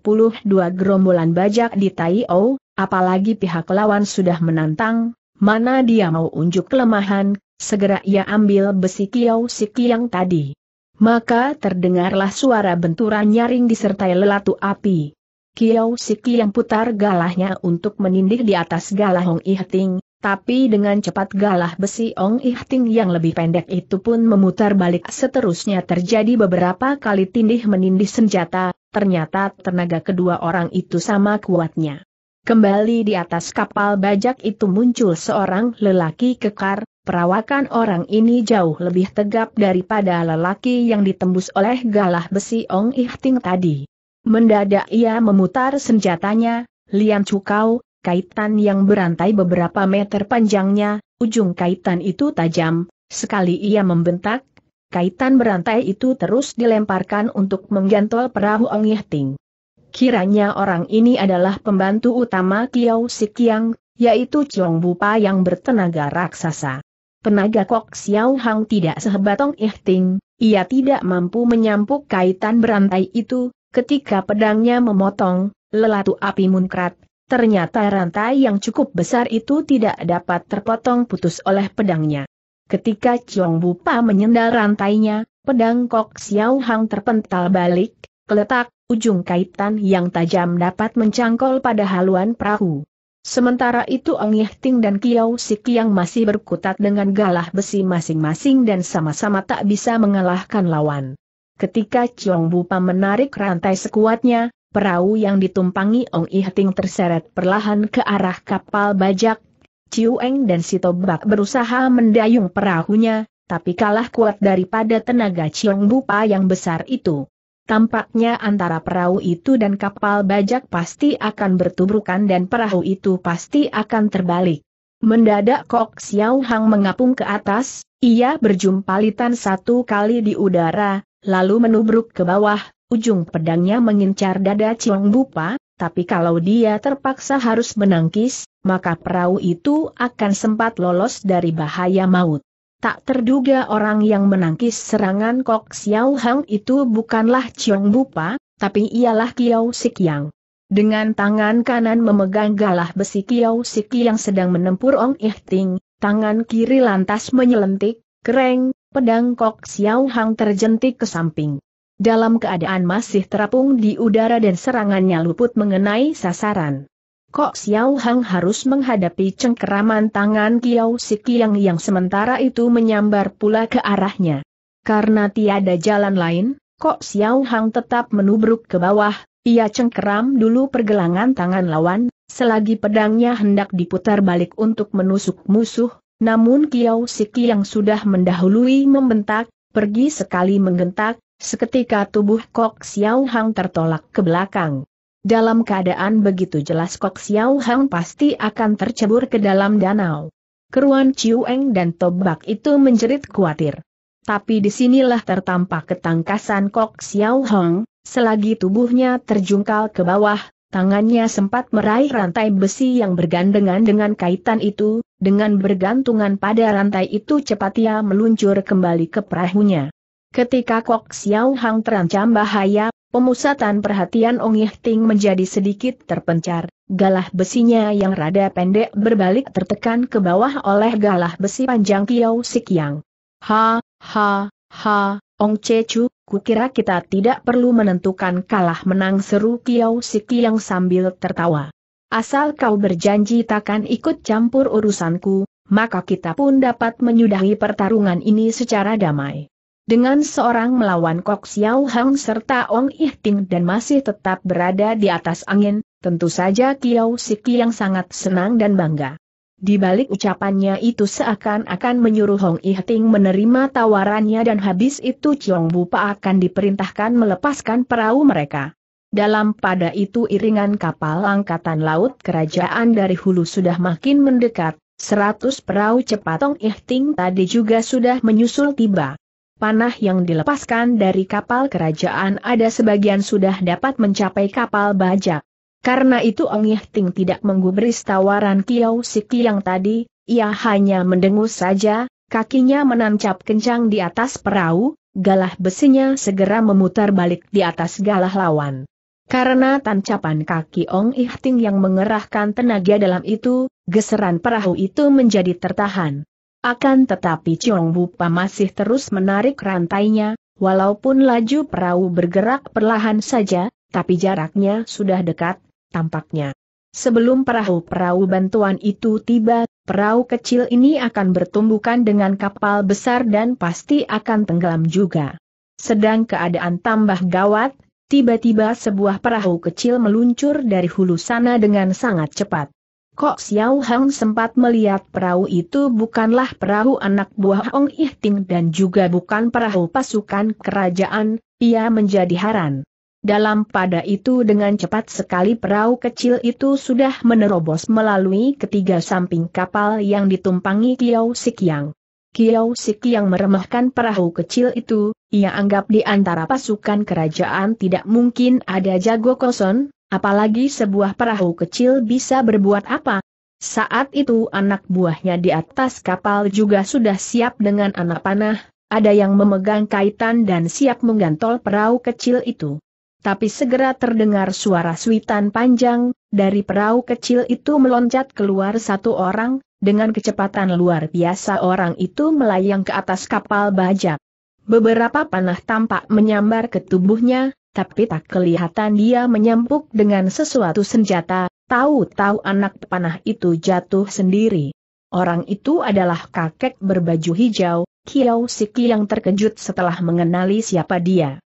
gerombolan bajak di Tai O, apalagi pihak lawan sudah menantang, mana dia mau unjuk kelemahan, segera ia ambil besi kiau siki yang tadi. Maka terdengarlah suara benturan nyaring disertai lelatu api. Kiau Siki yang putar galahnya untuk menindih di atas galah Hong Ihting, tapi dengan cepat galah besi Ong Ihting yang lebih pendek itu pun memutar balik seterusnya terjadi beberapa kali tindih menindih senjata, ternyata tenaga kedua orang itu sama kuatnya. Kembali di atas kapal bajak itu muncul seorang lelaki kekar, perawakan orang ini jauh lebih tegap daripada lelaki yang ditembus oleh galah besi Ong Ihting tadi. Mendadak ia memutar senjatanya, Lian Cukau, kaitan yang berantai beberapa meter panjangnya, ujung kaitan itu tajam, sekali ia membentak, kaitan berantai itu terus dilemparkan untuk menggantol perahu Ong Yihting. Kiranya orang ini adalah pembantu utama Kiau Sikiang, yaitu Chong Bupa yang bertenaga raksasa. Penaga Kok Xiao Hang tidak sehebat Ong Yihting, ia tidak mampu menyampuk kaitan berantai itu, ketika pedangnya memotong, lelatu api munkrat, Ternyata rantai yang cukup besar itu tidak dapat terpotong putus oleh pedangnya. Ketika Chiong Bupa menyendal rantainya, pedang Kok Xiao Hang terpental balik, keletak, ujung kaitan yang tajam dapat mencangkol pada haluan perahu. Sementara itu Ong Yeh Ting dan Kiao Sik yang masih berkutat dengan galah besi masing-masing dan sama-sama tak bisa mengalahkan lawan. Ketika Chiong Bupa menarik rantai sekuatnya, Perahu yang ditumpangi Ong Ihting terseret perlahan ke arah kapal bajak. Ciu Eng dan Sitobak berusaha mendayung perahunya, tapi kalah kuat daripada tenaga Ciong Bupa yang besar itu. Tampaknya antara perahu itu dan kapal bajak pasti akan bertubrukan dan perahu itu pasti akan terbalik. Mendadak Kok Xiao Hang mengapung ke atas, ia berjumpalitan satu kali di udara, lalu menubruk ke bawah, Ujung pedangnya mengincar dada Ciong Bupa, tapi kalau dia terpaksa harus menangkis, maka perahu itu akan sempat lolos dari bahaya maut. Tak terduga orang yang menangkis serangan Kok Xiao Hang itu bukanlah Ciong Bupa, tapi ialah Kiao Sik Yang. Dengan tangan kanan memegang galah besi Kiao Sik yang sedang menempur Ong Ihting, tangan kiri lantas menyelentik, kereng, pedang Kok Xiao Hang terjentik ke samping dalam keadaan masih terapung di udara dan serangannya luput mengenai sasaran. Kok Xiao Hang harus menghadapi cengkeraman tangan Kiao Sikiang yang sementara itu menyambar pula ke arahnya. Karena tiada jalan lain, Kok Xiao Hang tetap menubruk ke bawah, ia cengkeram dulu pergelangan tangan lawan, selagi pedangnya hendak diputar balik untuk menusuk musuh, namun Kiao Sikiang sudah mendahului membentak, pergi sekali menggentak, Seketika tubuh Kok Xiao Hang tertolak ke belakang. Dalam keadaan begitu jelas Kok Xiao Hang pasti akan tercebur ke dalam danau. Keruan Eng dan Tobak itu menjerit khawatir. Tapi disinilah tertampak ketangkasan Kok Xiao Hang, selagi tubuhnya terjungkal ke bawah, tangannya sempat meraih rantai besi yang bergandengan dengan kaitan itu, dengan bergantungan pada rantai itu cepat ia meluncur kembali ke perahunya. Ketika Kok Xiao Hang terancam bahaya, pemusatan perhatian Ong Yih Ting menjadi sedikit terpencar. Galah besinya yang rada pendek berbalik tertekan ke bawah oleh galah besi panjang Kiao Sikyang. Yang. Ha, ha, ha, Ong Cecu, kukira kita tidak perlu menentukan kalah menang seru Kiao Sikyang sambil tertawa. Asal kau berjanji takkan ikut campur urusanku, maka kita pun dapat menyudahi pertarungan ini secara damai. Dengan seorang melawan Kok Xiao Hang serta Ong Ih dan masih tetap berada di atas angin, tentu saja Kiao Siki yang sangat senang dan bangga. Di balik ucapannya itu seakan-akan menyuruh Hong Ih menerima tawarannya dan habis itu Chiong Bupa akan diperintahkan melepaskan perahu mereka. Dalam pada itu iringan kapal angkatan laut kerajaan dari hulu sudah makin mendekat, seratus perahu cepat Hong Ih tadi juga sudah menyusul tiba panah yang dilepaskan dari kapal kerajaan ada sebagian sudah dapat mencapai kapal bajak. Karena itu Ong Yeh Ting tidak menggubris tawaran Kiau Siki yang tadi, ia hanya mendengus saja, kakinya menancap kencang di atas perahu, galah besinya segera memutar balik di atas galah lawan. Karena tancapan kaki Ong Yeh Ting yang mengerahkan tenaga dalam itu, geseran perahu itu menjadi tertahan. Akan tetapi Chong Bupa masih terus menarik rantainya, walaupun laju perahu bergerak perlahan saja, tapi jaraknya sudah dekat, tampaknya. Sebelum perahu-perahu bantuan itu tiba, perahu kecil ini akan bertumbukan dengan kapal besar dan pasti akan tenggelam juga. Sedang keadaan tambah gawat, tiba-tiba sebuah perahu kecil meluncur dari hulu sana dengan sangat cepat. Kok Xiao Hang sempat melihat perahu itu bukanlah perahu anak buah Ong Ihting dan juga bukan perahu pasukan kerajaan, ia menjadi heran. Dalam pada itu dengan cepat sekali perahu kecil itu sudah menerobos melalui ketiga samping kapal yang ditumpangi Kiao Sikyang. Kiao Sikyang meremehkan perahu kecil itu, ia anggap di antara pasukan kerajaan tidak mungkin ada jago kosong, Apalagi sebuah perahu kecil bisa berbuat apa? Saat itu anak buahnya di atas kapal juga sudah siap dengan anak panah, ada yang memegang kaitan dan siap menggantol perahu kecil itu. Tapi segera terdengar suara suitan panjang, dari perahu kecil itu meloncat keluar satu orang, dengan kecepatan luar biasa orang itu melayang ke atas kapal bajak. Beberapa panah tampak menyambar ke tubuhnya, tapi tak kelihatan dia menyempuk dengan sesuatu senjata, tahu-tahu anak panah itu jatuh sendiri. Orang itu adalah kakek berbaju hijau, Kiao Siki yang terkejut setelah mengenali siapa dia.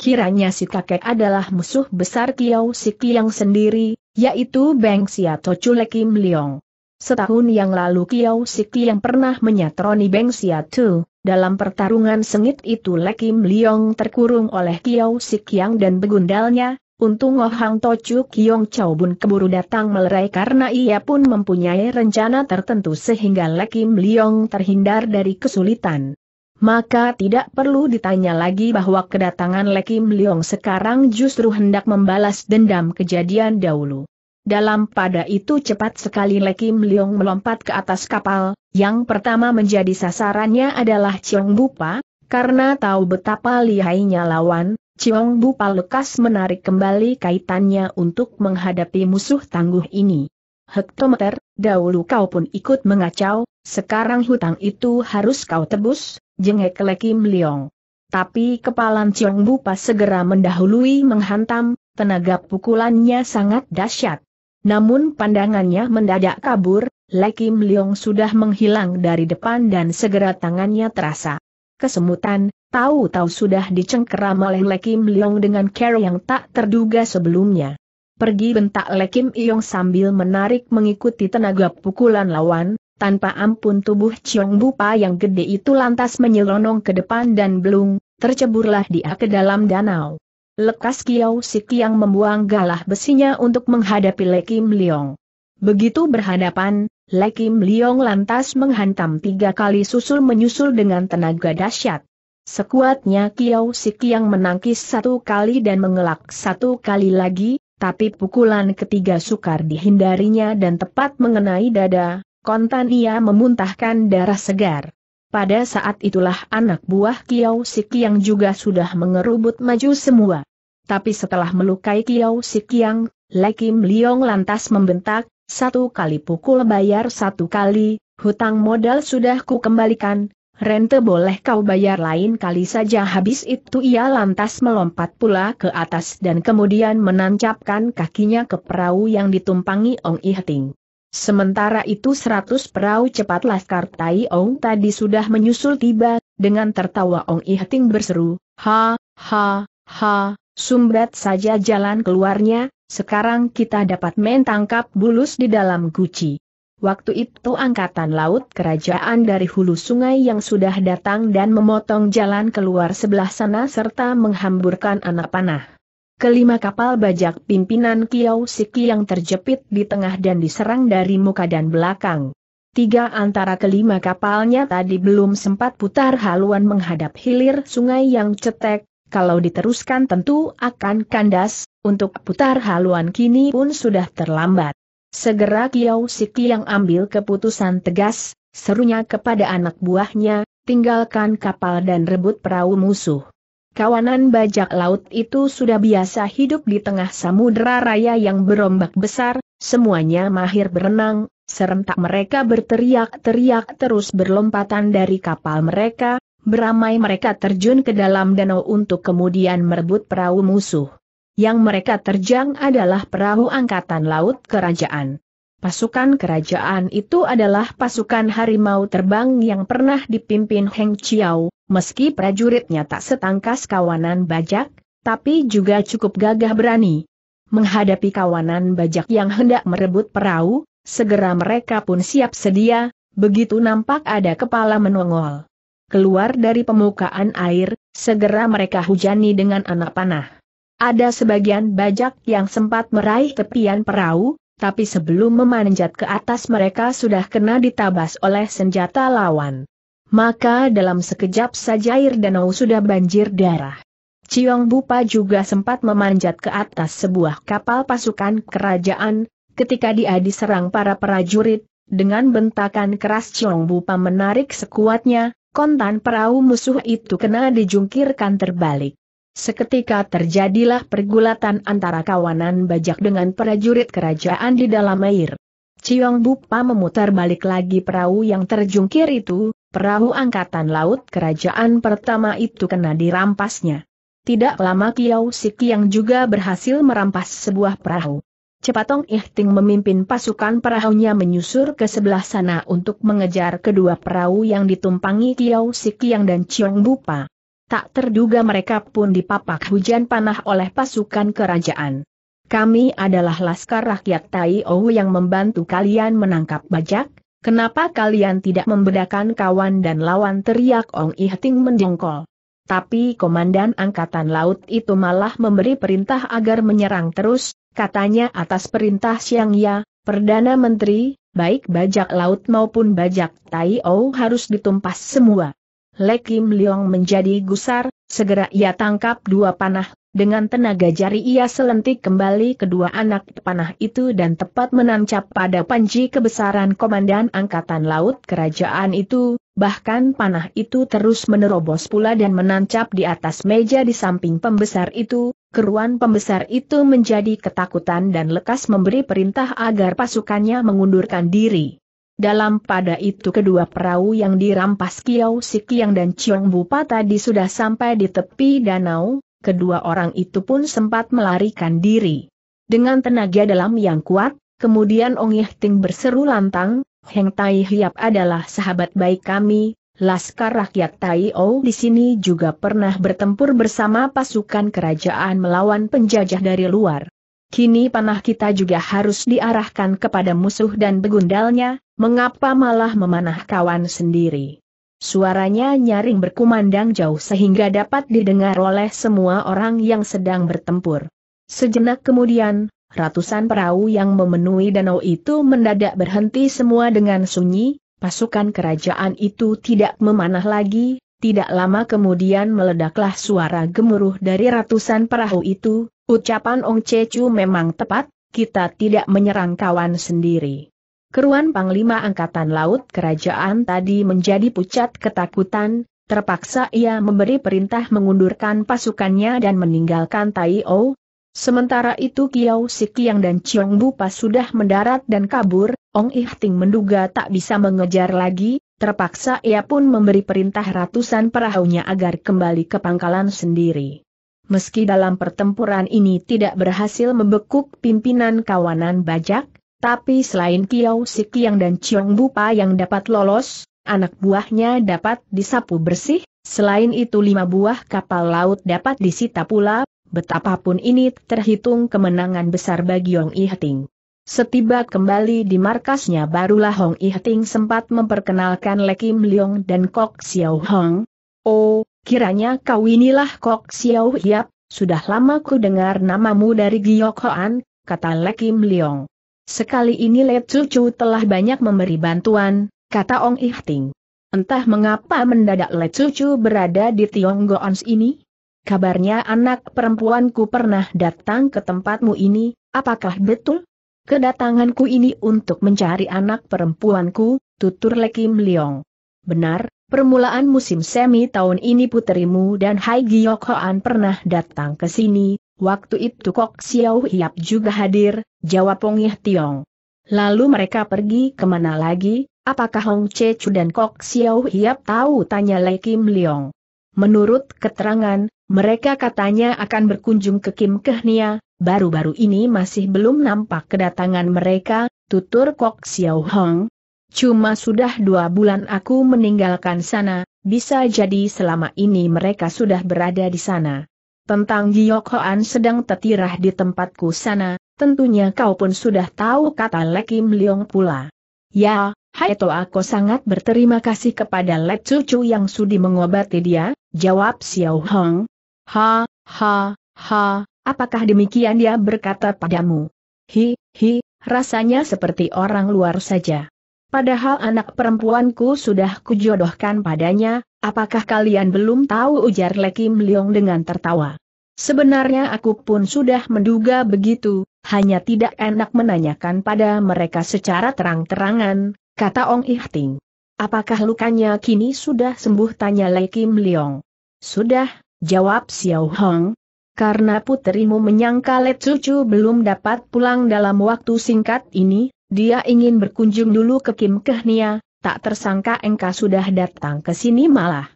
Kiranya si kakek adalah musuh besar Kiao Siki yang sendiri, yaitu Beng Siato Chule Kim Leong. Setahun yang lalu Kiao Siki yang pernah menyatroni Beng Siatu, dalam pertarungan sengit itu Le Kim Liong terkurung oleh Kiao Sikyang dan begundalnya, untung Oh Hang Tocu Kiong Chow Bun keburu datang melerai karena ia pun mempunyai rencana tertentu sehingga Le Kim Liong terhindar dari kesulitan. Maka tidak perlu ditanya lagi bahwa kedatangan Le Kim Liong sekarang justru hendak membalas dendam kejadian dahulu. Dalam pada itu cepat sekali Lekim Leong melompat ke atas kapal, yang pertama menjadi sasarannya adalah Chiong Bupa, karena tahu betapa lihainya lawan, Chiong Bupa lekas menarik kembali kaitannya untuk menghadapi musuh tangguh ini. Hektometer, dahulu kau pun ikut mengacau, sekarang hutang itu harus kau tebus, jengek Lekim Leong. Tapi kepalan Chiong Bupa segera mendahului menghantam, tenaga pukulannya sangat dahsyat. Namun pandangannya mendadak kabur, Kim Leong sudah menghilang dari depan dan segera tangannya terasa kesemutan, tahu-tahu sudah dicengkeram oleh Kim Leong dengan cara yang tak terduga sebelumnya. Pergi bentak Kim Leong sambil menarik mengikuti tenaga pukulan lawan, tanpa ampun tubuh Chiong Bupa yang gede itu lantas menyelonong ke depan dan belum terceburlah dia ke dalam danau. Lekas Kiao Sik yang membuang galah besinya untuk menghadapi Lekim Liong. Begitu berhadapan, Lekim Liong lantas menghantam tiga kali susul menyusul dengan tenaga dahsyat. Sekuatnya Kiao Sik yang menangkis satu kali dan mengelak satu kali lagi, tapi pukulan ketiga sukar dihindarinya dan tepat mengenai dada, kontan ia memuntahkan darah segar. Pada saat itulah anak buah Kiao Sik juga sudah mengerubut maju semua. Tapi setelah melukai Kiao Sik yang, Kim Liong lantas membentak, satu kali pukul bayar satu kali, hutang modal sudah ku kembalikan, rente boleh kau bayar lain kali saja habis itu ia lantas melompat pula ke atas dan kemudian menancapkan kakinya ke perahu yang ditumpangi Ong Ihting. Sementara itu seratus perahu cepat Laskar Tai Ong tadi sudah menyusul tiba, dengan tertawa Ong Ihting berseru, Ha, ha, ha, Sumbat saja jalan keluarnya, sekarang kita dapat main bulus di dalam guci. Waktu itu angkatan laut kerajaan dari hulu sungai yang sudah datang dan memotong jalan keluar sebelah sana serta menghamburkan anak panah. Kelima kapal bajak pimpinan Kiau Siki yang terjepit di tengah dan diserang dari muka dan belakang. Tiga antara kelima kapalnya tadi belum sempat putar haluan menghadap hilir sungai yang cetek, kalau diteruskan tentu akan kandas, untuk putar haluan kini pun sudah terlambat. Segera Kiau Siki yang ambil keputusan tegas, serunya kepada anak buahnya, tinggalkan kapal dan rebut perahu musuh. Kawanan bajak laut itu sudah biasa hidup di tengah samudera raya yang berombak besar, semuanya mahir berenang, serentak mereka berteriak-teriak terus berlompatan dari kapal mereka, beramai mereka terjun ke dalam danau untuk kemudian merebut perahu musuh. Yang mereka terjang adalah perahu angkatan laut kerajaan. Pasukan kerajaan itu adalah pasukan harimau terbang yang pernah dipimpin Heng Chiao, meski prajuritnya tak setangkas kawanan bajak, tapi juga cukup gagah berani. Menghadapi kawanan bajak yang hendak merebut perahu, segera mereka pun siap sedia, begitu nampak ada kepala menongol. Keluar dari permukaan air, segera mereka hujani dengan anak panah. Ada sebagian bajak yang sempat meraih tepian perahu, tapi sebelum memanjat ke atas mereka sudah kena ditabas oleh senjata lawan maka dalam sekejap saja air danau sudah banjir darah. Ciong Bupa juga sempat memanjat ke atas sebuah kapal pasukan kerajaan, ketika dia diserang para prajurit, dengan bentakan keras Ciong Bupa menarik sekuatnya, kontan perahu musuh itu kena dijungkirkan terbalik. Seketika terjadilah pergulatan antara kawanan bajak dengan prajurit kerajaan di dalam air. Ciong Bupa memutar balik lagi perahu yang terjungkir itu, perahu angkatan laut kerajaan pertama itu kena dirampasnya. Tidak lama Kiau Sik yang juga berhasil merampas sebuah perahu. Cepatong Ihting memimpin pasukan perahunya menyusur ke sebelah sana untuk mengejar kedua perahu yang ditumpangi Kiau Sikiang dan Chiong Bupa. Tak terduga mereka pun dipapak hujan panah oleh pasukan kerajaan. Kami adalah laskar rakyat Tai Ou yang membantu kalian menangkap bajak, Kenapa kalian tidak membedakan kawan dan lawan teriak Ong Ihting mendongkol. Tapi komandan angkatan laut itu malah memberi perintah agar menyerang terus, katanya atas perintah Siang Ya, Perdana Menteri, baik bajak laut maupun bajak Tai O harus ditumpas semua. Lekim Leong menjadi gusar, segera ia tangkap dua panah dengan tenaga jari ia selentik kembali kedua anak panah itu dan tepat menancap pada panji kebesaran komandan angkatan laut kerajaan itu, bahkan panah itu terus menerobos pula dan menancap di atas meja di samping pembesar itu, keruan pembesar itu menjadi ketakutan dan lekas memberi perintah agar pasukannya mengundurkan diri. Dalam pada itu kedua perahu yang dirampas Kiau Sikiang dan Chiong Bupa tadi sudah sampai di tepi danau, kedua orang itu pun sempat melarikan diri. Dengan tenaga dalam yang kuat, kemudian Ong Yeh Ting berseru lantang, Heng Tai Hiap adalah sahabat baik kami, Laskar Rakyat Tai O di sini juga pernah bertempur bersama pasukan kerajaan melawan penjajah dari luar. Kini panah kita juga harus diarahkan kepada musuh dan begundalnya, mengapa malah memanah kawan sendiri. Suaranya nyaring berkumandang jauh sehingga dapat didengar oleh semua orang yang sedang bertempur. Sejenak kemudian, ratusan perahu yang memenuhi danau itu mendadak berhenti semua dengan sunyi, pasukan kerajaan itu tidak memanah lagi, tidak lama kemudian meledaklah suara gemuruh dari ratusan perahu itu, ucapan Ong Cecu memang tepat, kita tidak menyerang kawan sendiri. Keruan Panglima Angkatan Laut Kerajaan tadi menjadi pucat ketakutan, terpaksa ia memberi perintah mengundurkan pasukannya dan meninggalkan Tai O. Sementara itu Kiao Sikiang dan Chiong Pas sudah mendarat dan kabur, Ong Ihting menduga tak bisa mengejar lagi, terpaksa ia pun memberi perintah ratusan perahunya agar kembali ke pangkalan sendiri. Meski dalam pertempuran ini tidak berhasil membekuk pimpinan kawanan bajak, tapi selain kiau Sikiang dan Chiong Bupa yang dapat lolos, anak buahnya dapat disapu bersih, selain itu lima buah kapal laut dapat disita pula, betapapun ini terhitung kemenangan besar bagi Yong Ihting. Setiba kembali di markasnya barulah Hong Ihting sempat memperkenalkan Le Kim Leong dan Kok Xiao Hong. Oh, kiranya kau inilah Kok Xiao Hiap, sudah lama ku dengar namamu dari Giok Hoan, kata Kim Leong. Sekali ini Le Cucu telah banyak memberi bantuan, kata Ong Ihting. Entah mengapa mendadak Le Cucu berada di Tionggoans ini? Kabarnya anak perempuanku pernah datang ke tempatmu ini, apakah betul? Kedatanganku ini untuk mencari anak perempuanku, tutur Le Kim Leong. Benar, permulaan musim semi tahun ini puterimu dan Hai Giyok pernah datang ke sini, Waktu itu Kok Xiao Hiap juga hadir, jawab Hong Yeh Tiong. Lalu mereka pergi kemana lagi, apakah Hong Che Chu dan Kok Xiao Hiap tahu tanya Lei Kim Leong. Menurut keterangan, mereka katanya akan berkunjung ke Kim Kehnia, baru-baru ini masih belum nampak kedatangan mereka, tutur Kok Xiao Hong. Cuma sudah dua bulan aku meninggalkan sana, bisa jadi selama ini mereka sudah berada di sana. Tentang Giok sedang tertirah di tempatku sana, tentunya kau pun sudah tahu kata Lekim Leong pula. Ya, hai to aku sangat berterima kasih kepada Let Cucu yang sudi mengobati dia, jawab Xiao Hong. Ha, ha, ha, apakah demikian dia berkata padamu? Hi, hi, rasanya seperti orang luar saja. Padahal anak perempuanku sudah kujodohkan padanya, Apakah kalian belum tahu ujar Kim Leong dengan tertawa? Sebenarnya aku pun sudah menduga begitu, hanya tidak enak menanyakan pada mereka secara terang-terangan, kata Ong Ihting. Apakah lukanya kini sudah sembuh tanya Kim Leong? Sudah, jawab Xiao Hong. Karena puterimu menyangka Let Cucu belum dapat pulang dalam waktu singkat ini, dia ingin berkunjung dulu ke Kim Kehnia, tak tersangka engkau sudah datang ke sini malah.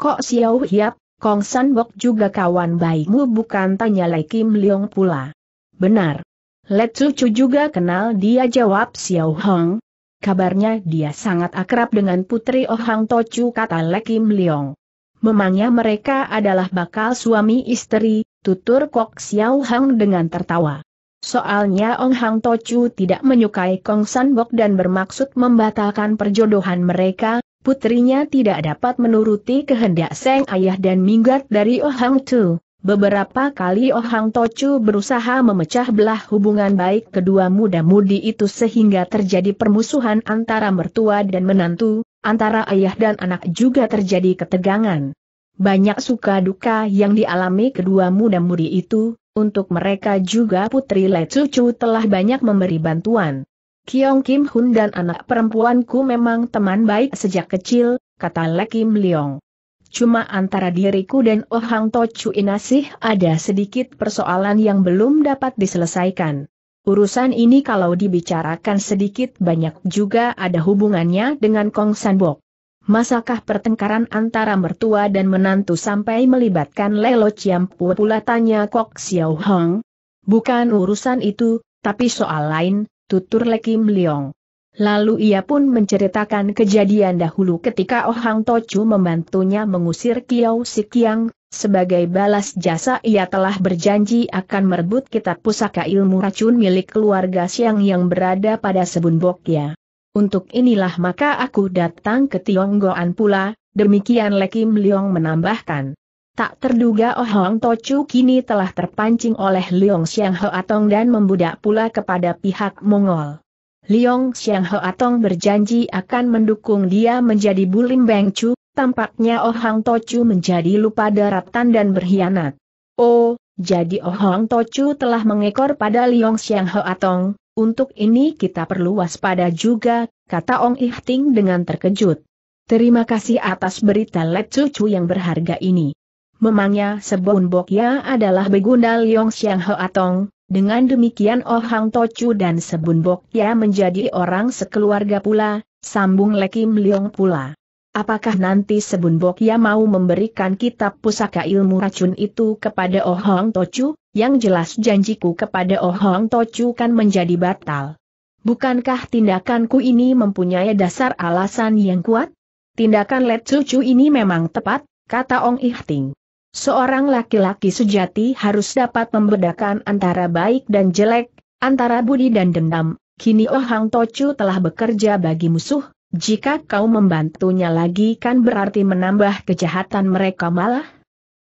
Kok Xiao Hiap, Kong San Bok juga kawan baikmu bukan tanya Lai Kim Leong pula. Benar. Let Su Chu juga kenal dia jawab Xiao Hong. Kabarnya dia sangat akrab dengan putri Oh Hang Tochu kata Lai Kim Leong. Memangnya mereka adalah bakal suami istri, tutur Kok Xiao Hong dengan tertawa. Soalnya Ong Hang Tochu tidak menyukai Kong San Bok dan bermaksud membatalkan perjodohan mereka, putrinya tidak dapat menuruti kehendak Seng Ayah dan minggat dari Oh Hang Tu. Beberapa kali Oh Hang Tochu berusaha memecah belah hubungan baik kedua muda-mudi itu sehingga terjadi permusuhan antara mertua dan menantu, antara ayah dan anak juga terjadi ketegangan. Banyak suka duka yang dialami kedua muda-mudi itu, untuk mereka juga Putri Le Cucu telah banyak memberi bantuan. Kiong Kim Hun dan anak perempuanku memang teman baik sejak kecil, kata Le Kim Leong. Cuma antara diriku dan Oh Hang To Chui Nasih ada sedikit persoalan yang belum dapat diselesaikan. Urusan ini kalau dibicarakan sedikit banyak juga ada hubungannya dengan Kong Sanbok. Masakah pertengkaran antara mertua dan menantu sampai melibatkan Lelo Ciampu pula tanya Kok Xiao Hong? Bukan urusan itu, tapi soal lain, tutur Le Kim Liong. Lalu ia pun menceritakan kejadian dahulu ketika Ohang Tochu membantunya mengusir Kiao Sikyang, sebagai balas jasa ia telah berjanji akan merebut kitab pusaka ilmu racun milik keluarga Siang yang berada pada Sebun Bokya. Untuk inilah maka aku datang ke Tionggoan pula, demikian Lekim Leong menambahkan. Tak terduga Oh Hong Tochu kini telah terpancing oleh Leong Xiang Atong dan membudak pula kepada pihak Mongol. Leong Xiang Atong berjanji akan mendukung dia menjadi Bulim Beng Chu, tampaknya Oh Hong Tochu menjadi lupa daratan dan berkhianat. Oh, jadi Oh Hong Tochu telah mengekor pada Leong Xiang Atong, untuk ini kita perlu waspada juga, kata Ong Ihting dengan terkejut. Terima kasih atas berita Let Cucu yang berharga ini. Memangnya Sebon Bokya adalah begundal Yong Xiang Ho Atong, dengan demikian Oh Hang Tocu dan Sebun Bokya menjadi orang sekeluarga pula, sambung Lekim Leong pula. Apakah nanti Sebun Bokya mau memberikan kitab pusaka ilmu racun itu kepada Oh Hong Tochu, yang jelas janjiku kepada Oh Hong Tochu kan menjadi batal. Bukankah tindakanku ini mempunyai dasar alasan yang kuat? Tindakan Let Sucu ini memang tepat, kata Ong Ihting. Seorang laki-laki sejati harus dapat membedakan antara baik dan jelek, antara budi dan dendam. Kini Oh Hang Tochu telah bekerja bagi musuh, jika kau membantunya lagi kan berarti menambah kejahatan mereka malah?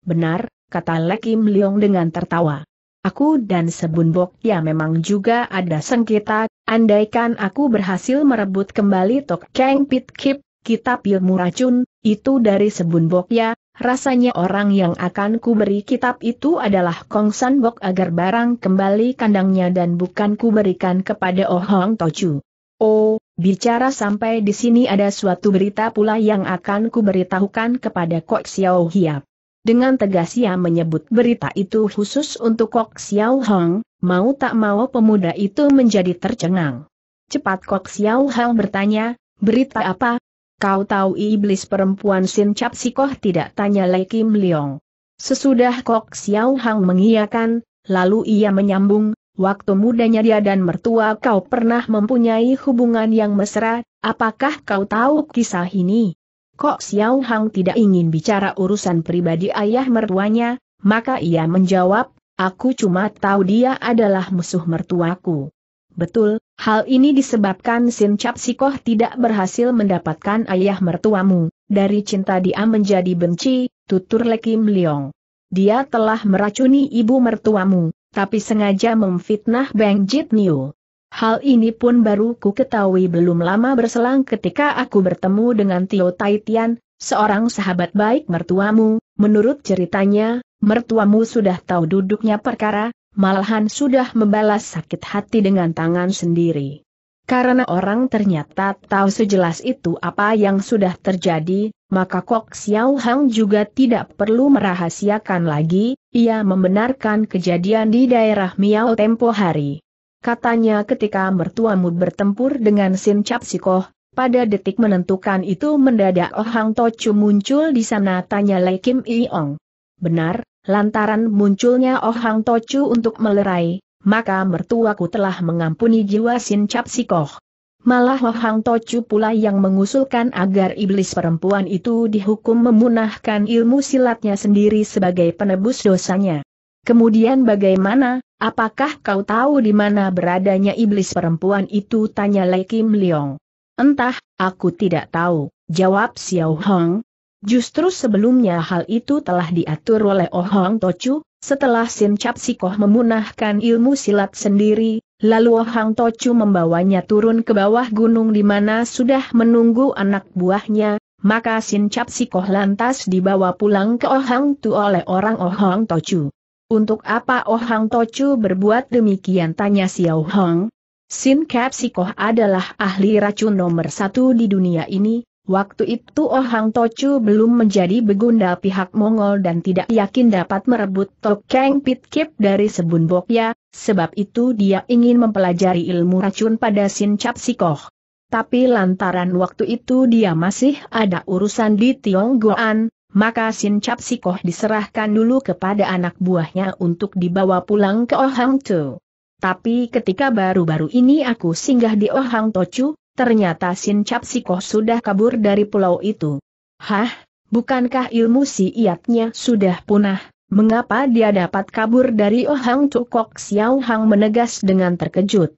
Benar, kata Lekim Leong dengan tertawa. Aku dan Sebun Bok ya memang juga ada sengketa, andaikan aku berhasil merebut kembali Tok Cheng Pit Kip, kitab ilmu racun, itu dari Sebun Bok ya, rasanya orang yang akan kuberi kitab itu adalah Kong San Bok agar barang kembali kandangnya dan bukan kuberikan kepada Oh Hong Tochu. Oh Bicara sampai di sini ada suatu berita pula yang akan kuberitahukan kepada Kok Xiao Hiap. Dengan tegas ia menyebut berita itu khusus untuk Kok Xiao Hong, mau tak mau pemuda itu menjadi tercengang. Cepat Kok Xiao Hong bertanya, berita apa? Kau tahu iblis perempuan Sin Cap Sikoh tidak tanya Lei Kim Leong. Sesudah Kok Xiao Hong mengiyakan, lalu ia menyambung, Waktu mudanya dia dan mertua kau pernah mempunyai hubungan yang mesra, apakah kau tahu kisah ini? Kok Xiao Hang tidak ingin bicara urusan pribadi ayah mertuanya, maka ia menjawab, aku cuma tahu dia adalah musuh mertuaku. Betul, hal ini disebabkan Sin Cap Sikoh tidak berhasil mendapatkan ayah mertuamu, dari cinta dia menjadi benci, tutur Lekim Leong. Dia telah meracuni ibu mertuamu, tapi sengaja memfitnah Bang Jit Niu. Hal ini pun baru ku ketahui belum lama berselang ketika aku bertemu dengan Tio Taitian, seorang sahabat baik mertuamu, menurut ceritanya, mertuamu sudah tahu duduknya perkara, malahan sudah membalas sakit hati dengan tangan sendiri. Karena orang ternyata tahu sejelas itu apa yang sudah terjadi, maka Kok Xiao Hang juga tidak perlu merahasiakan lagi, ia membenarkan kejadian di daerah Miao tempo hari. Katanya ketika mertuamu bertempur dengan Sin Cap Sikoh, pada detik menentukan itu mendadak Oh Hang Tochu muncul di sana tanya Lei Kim Iong. Benar, lantaran munculnya Oh Hang Tochu untuk melerai, maka mertuaku telah mengampuni jiwa Sin Cap Sikoh. Malah Wahang Tocu pula yang mengusulkan agar iblis perempuan itu dihukum memunahkan ilmu silatnya sendiri sebagai penebus dosanya. Kemudian bagaimana, apakah kau tahu di mana beradanya iblis perempuan itu? Tanya Lei Kim Leong. Entah, aku tidak tahu, jawab Xiao Hong. Justru sebelumnya hal itu telah diatur oleh Oh Hong Tocu, setelah Sin Chap Sikoh memunahkan ilmu silat sendiri, Lalu Hang Tochu membawanya turun ke bawah gunung di mana sudah menunggu anak buahnya, maka Sin Cap Sikoh lantas dibawa pulang ke Ohang Tu oleh orang Ohang Tocu. Untuk apa Ohang Tocu berbuat demikian tanya Xiao Hong? Sin Cap Sikoh adalah ahli racun nomor satu di dunia ini, Waktu itu Ohang Tochu belum menjadi begunda pihak Mongol dan tidak yakin dapat merebut Tokeng Pitkip dari Sebun Bokya, sebab itu dia ingin mempelajari ilmu racun pada Sin Cap Tapi lantaran waktu itu dia masih ada urusan di Tionggoan, maka Sin Cap diserahkan dulu kepada anak buahnya untuk dibawa pulang ke Ohang Hang Tochu. Tapi ketika baru-baru ini aku singgah di Ohang Tochu, ternyata Sin Cap Sikoh sudah kabur dari pulau itu. Hah, bukankah ilmu si iatnya sudah punah, mengapa dia dapat kabur dari Ohang Hang Kok Xiao Hang menegas dengan terkejut.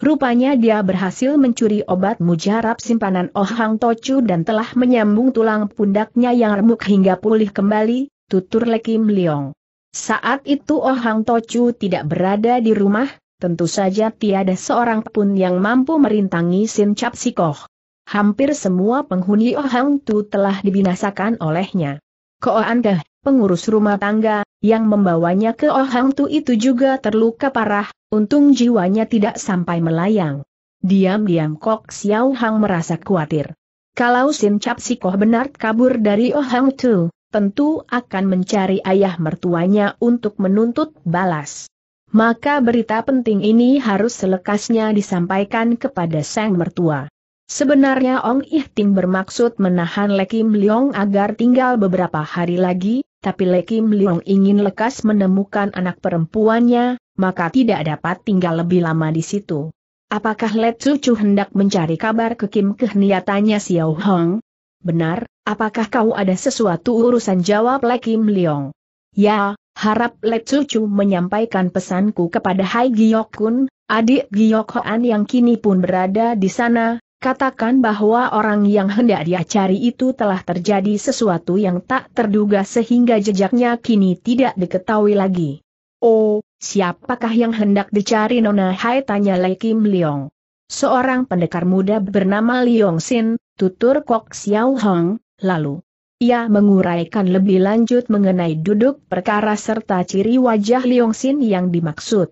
Rupanya dia berhasil mencuri obat mujarab simpanan Ohang Hang Tochu dan telah menyambung tulang pundaknya yang remuk hingga pulih kembali, tutur Lekim Liong. Saat itu Ohang Hang Tochu tidak berada di rumah, Tentu saja tiada seorang pun yang mampu merintangi Sin Cap Sikoh. Hampir semua penghuni Ohang Tu telah dibinasakan olehnya. Koan Anda, pengurus rumah tangga, yang membawanya ke Ohang Tu itu juga terluka parah, untung jiwanya tidak sampai melayang. Diam-diam Kok Xiao Hang merasa khawatir. Kalau Sin Cap Sikoh benar kabur dari Ohang Tu, tentu akan mencari ayah mertuanya untuk menuntut balas maka berita penting ini harus selekasnya disampaikan kepada sang mertua. Sebenarnya Ong Ih bermaksud menahan Lekim Leong agar tinggal beberapa hari lagi, tapi Lekim Leong ingin lekas menemukan anak perempuannya, maka tidak dapat tinggal lebih lama di situ. Apakah Let Cucu hendak mencari kabar ke Kim Kehniatannya Xiao Hong? Benar, apakah kau ada sesuatu urusan jawab Lekim Leong? Ya, Harap Let Cucu menyampaikan pesanku kepada Hai Kun, adik Giokhoan yang kini pun berada di sana, katakan bahwa orang yang hendak dia cari itu telah terjadi sesuatu yang tak terduga sehingga jejaknya kini tidak diketahui lagi. Oh, siapakah yang hendak dicari Nona Hai tanya Lai Kim Leong. Seorang pendekar muda bernama Leong Sin, tutur Kok Xiao Hong, lalu. Ia menguraikan lebih lanjut mengenai duduk perkara serta ciri wajah Leong Sin yang dimaksud.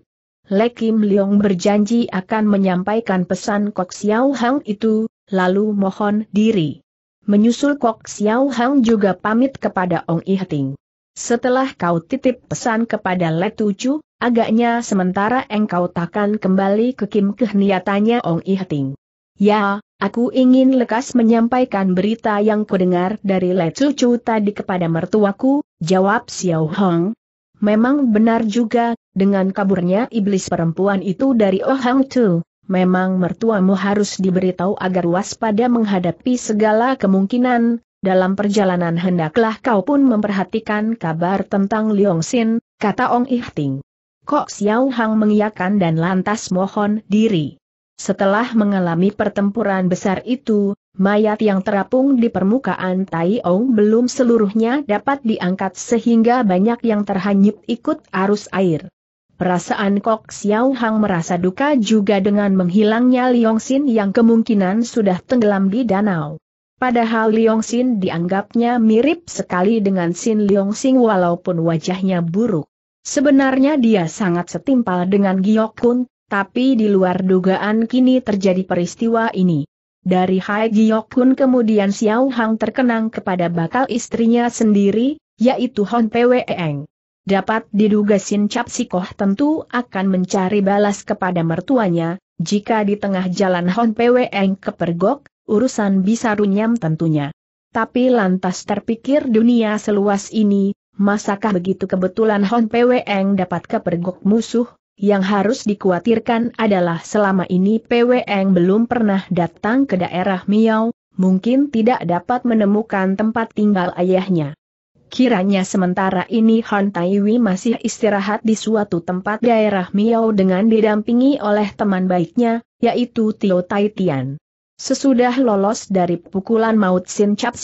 Kim Leong berjanji akan menyampaikan pesan Kok Xiao Hang itu, lalu mohon diri. Menyusul Kok Xiao Hang juga pamit kepada Ong I Hting. Setelah kau titip pesan kepada Chu, agaknya sementara engkau takkan kembali ke Kim Kehniatannya Ong I Hting. Ya, aku ingin lekas menyampaikan berita yang kudengar dari Le Cucu tadi kepada mertuaku, jawab Xiao Hong. Memang benar juga, dengan kaburnya iblis perempuan itu dari Ohang Hang Tu, memang mertuamu harus diberitahu agar waspada menghadapi segala kemungkinan, dalam perjalanan hendaklah kau pun memperhatikan kabar tentang Liong Xin, kata Ong Ihting. Kok Xiao Hong mengiyakan dan lantas mohon diri. Setelah mengalami pertempuran besar itu, mayat yang terapung di permukaan Tai Ong belum seluruhnya dapat diangkat sehingga banyak yang terhanyut ikut arus air. Perasaan Kok Xiao Hang merasa duka juga dengan menghilangnya Liong Xin yang kemungkinan sudah tenggelam di danau. Padahal Liong Xin dianggapnya mirip sekali dengan Xin Liong Xing walaupun wajahnya buruk. Sebenarnya dia sangat setimpal dengan Giok Kun, tapi di luar dugaan kini terjadi peristiwa ini. Dari Hai Giok pun kemudian Xiao Hang terkenang kepada bakal istrinya sendiri, yaitu Hon Pwe Eng. Dapat diduga Sin Cap Sikoh tentu akan mencari balas kepada mertuanya, jika di tengah jalan Hon Pwe Eng kepergok, urusan bisa runyam tentunya. Tapi lantas terpikir dunia seluas ini, masakah begitu kebetulan Hon Pwe Eng dapat kepergok musuh, yang harus dikhawatirkan adalah selama ini PWN belum pernah datang ke daerah Miao, mungkin tidak dapat menemukan tempat tinggal ayahnya. Kiranya sementara ini Han Taiwi masih istirahat di suatu tempat daerah Miao dengan didampingi oleh teman baiknya, yaitu Tio Tai Tian. Sesudah lolos dari pukulan maut Sin Chap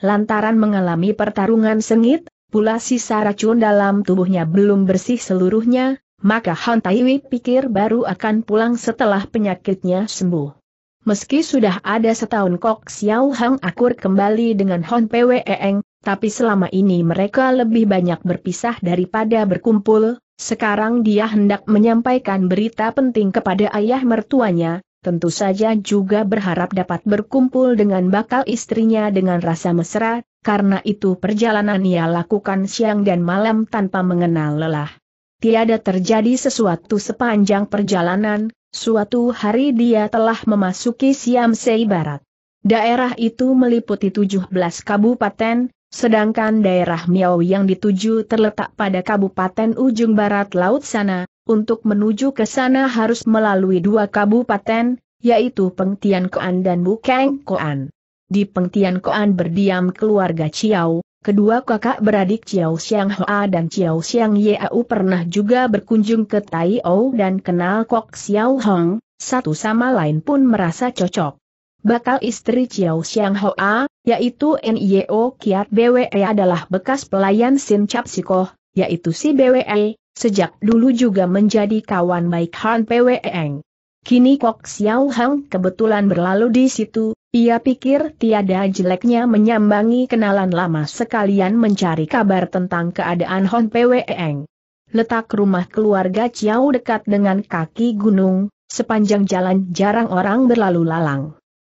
lantaran mengalami pertarungan sengit, pula sisa racun dalam tubuhnya belum bersih seluruhnya, maka Han Taiwi pikir baru akan pulang setelah penyakitnya sembuh. Meski sudah ada setahun Kok Xiao Hang akur kembali dengan Hon Pwe Eng, tapi selama ini mereka lebih banyak berpisah daripada berkumpul, sekarang dia hendak menyampaikan berita penting kepada ayah mertuanya, tentu saja juga berharap dapat berkumpul dengan bakal istrinya dengan rasa mesra, karena itu perjalanan ia lakukan siang dan malam tanpa mengenal lelah tiada terjadi sesuatu sepanjang perjalanan, suatu hari dia telah memasuki Sei Barat. Daerah itu meliputi 17 kabupaten, sedangkan daerah Miao yang dituju terletak pada kabupaten ujung barat laut sana, untuk menuju ke sana harus melalui dua kabupaten, yaitu Pengtian Koan dan Bukeng Koan. Di Pengtian Koan berdiam keluarga Chiao, Kedua kakak beradik Chiao Xiang Hoa dan Chiao Xiang Yeau pernah juga berkunjung ke Tai O dan kenal Kok Xiao Hong, satu sama lain pun merasa cocok. Bakal istri Chiao Xiang Hoa, yaitu Nio Kiat Bwe adalah bekas pelayan Sin Chap Sikoh, yaitu si Bwe, sejak dulu juga menjadi kawan baik Han Pwe Eng. Kini Kok Xiao Hong kebetulan berlalu di situ, ia pikir tiada jeleknya menyambangi kenalan lama sekalian mencari kabar tentang keadaan Hon Pweeng. Letak rumah keluarga Ciao dekat dengan kaki gunung, sepanjang jalan jarang orang berlalu lalang.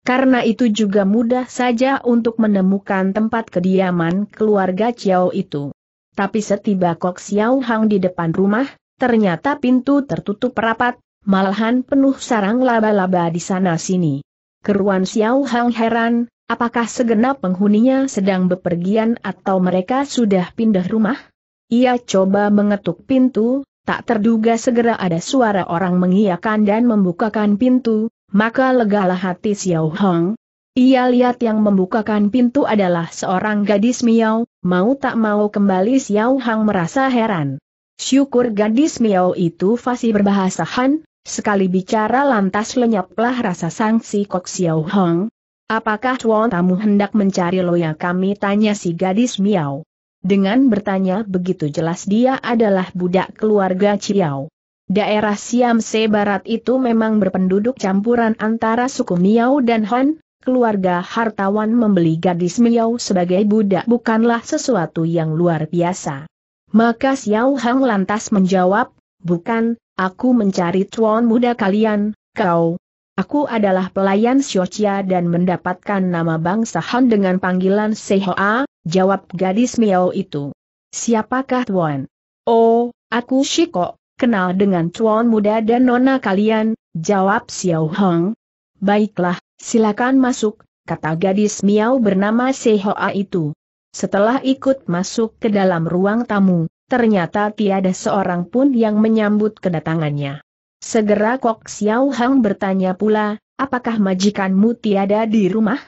Karena itu juga mudah saja untuk menemukan tempat kediaman keluarga Ciao itu. Tapi setiba Kok Xiao Hang di depan rumah, ternyata pintu tertutup rapat, malahan penuh sarang laba-laba di sana-sini. Keruan Xiao Hang heran, apakah segenap penghuninya sedang bepergian atau mereka sudah pindah rumah? Ia coba mengetuk pintu, tak terduga segera ada suara orang mengiakan dan membukakan pintu, maka legalah hati Xiao Hang. Ia lihat yang membukakan pintu adalah seorang gadis Miao, mau tak mau kembali Xiao Hang merasa heran. Syukur gadis Miao itu fasih berbahasa Han, Sekali bicara lantas lenyaplah rasa sangsi Kok Xiao Hong. Apakah tuan tamu hendak mencari loya kami tanya si gadis Miao. Dengan bertanya begitu jelas dia adalah budak keluarga Chiao. Daerah Siamse Barat itu memang berpenduduk campuran antara suku Miao dan Han, keluarga hartawan membeli gadis Miao sebagai budak bukanlah sesuatu yang luar biasa. Maka Xiao Hang lantas menjawab, bukan, Aku mencari tuan muda kalian, kau. Aku adalah pelayan Xiochia dan mendapatkan nama bangsa Han dengan panggilan Sehoa, jawab gadis Miao itu. Siapakah tuan? Oh, aku Shiko, kenal dengan tuan muda dan nona kalian, jawab Xiao Hong. Baiklah, silakan masuk, kata gadis Miao bernama Sehoa itu. Setelah ikut masuk ke dalam ruang tamu, ternyata tiada seorang pun yang menyambut kedatangannya. Segera Kok Xiao Hang bertanya pula, apakah majikanmu tiada di rumah?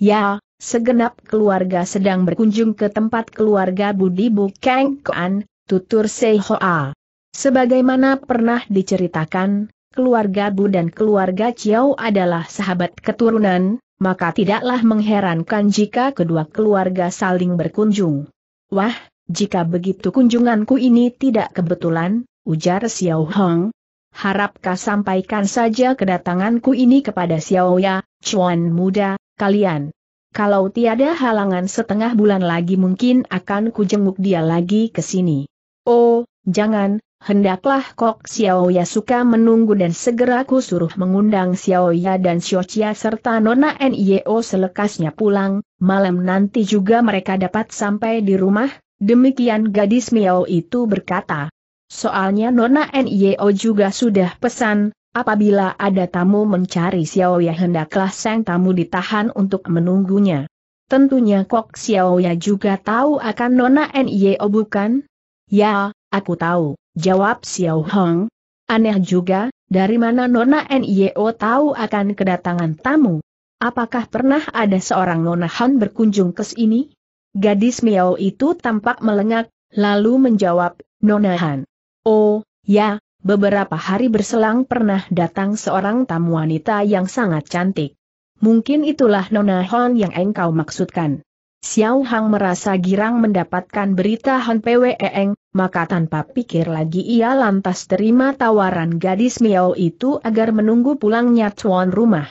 Ya, segenap keluarga sedang berkunjung ke tempat keluarga Budi Bukeng Kuan, tutur Sei Hoa. Sebagaimana pernah diceritakan, keluarga Bu dan keluarga Xiao adalah sahabat keturunan, maka tidaklah mengherankan jika kedua keluarga saling berkunjung. Wah, jika begitu kunjunganku ini tidak kebetulan, ujar Xiao Hong. Harapkah sampaikan saja kedatanganku ini kepada Xiao Ya, Chuan muda, kalian. Kalau tiada halangan setengah bulan lagi mungkin akan kujenguk dia lagi ke sini. Oh, jangan, Hendaklah Kok Xiao Ya suka menunggu dan segera ku suruh mengundang Xiao Ya dan Xiao Chia serta Nona Nio selekasnya pulang, malam nanti juga mereka dapat sampai di rumah, Demikian gadis Miao itu berkata. Soalnya Nona Nio juga sudah pesan, apabila ada tamu mencari Xiao ya hendaklah sang tamu ditahan untuk menunggunya. Tentunya Kok Xiao ya juga tahu akan Nona Nio bukan? Ya, aku tahu, jawab Xiao Hong. Aneh juga, dari mana Nona Nio tahu akan kedatangan tamu? Apakah pernah ada seorang Nona Han berkunjung ke sini? Gadis Miao itu tampak melengak, lalu menjawab, Nona Han. Oh, ya, beberapa hari berselang pernah datang seorang tamu wanita yang sangat cantik. Mungkin itulah Nona Han yang engkau maksudkan. Xiao Hang merasa girang mendapatkan berita Han Pwe Eng, maka tanpa pikir lagi ia lantas terima tawaran gadis Miao itu agar menunggu pulangnya tuan rumah.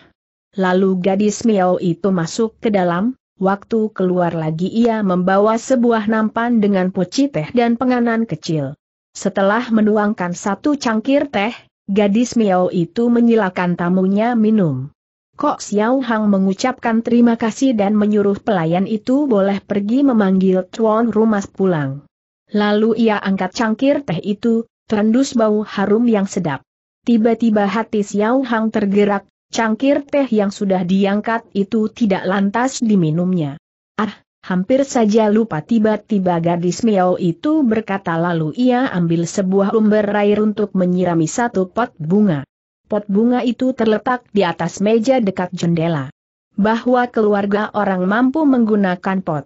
Lalu gadis Miao itu masuk ke dalam, Waktu keluar lagi ia membawa sebuah nampan dengan poci teh dan penganan kecil. Setelah menuangkan satu cangkir teh, gadis Miao itu menyilakan tamunya minum. Kok Xiao Hang mengucapkan terima kasih dan menyuruh pelayan itu boleh pergi memanggil tuan Rumas pulang. Lalu ia angkat cangkir teh itu, terendus bau harum yang sedap. Tiba-tiba hati Xiao Hang tergerak, cangkir teh yang sudah diangkat itu tidak lantas diminumnya. Ah, hampir saja lupa tiba-tiba gadis Miao itu berkata lalu ia ambil sebuah umber air untuk menyirami satu pot bunga. Pot bunga itu terletak di atas meja dekat jendela. Bahwa keluarga orang mampu menggunakan pot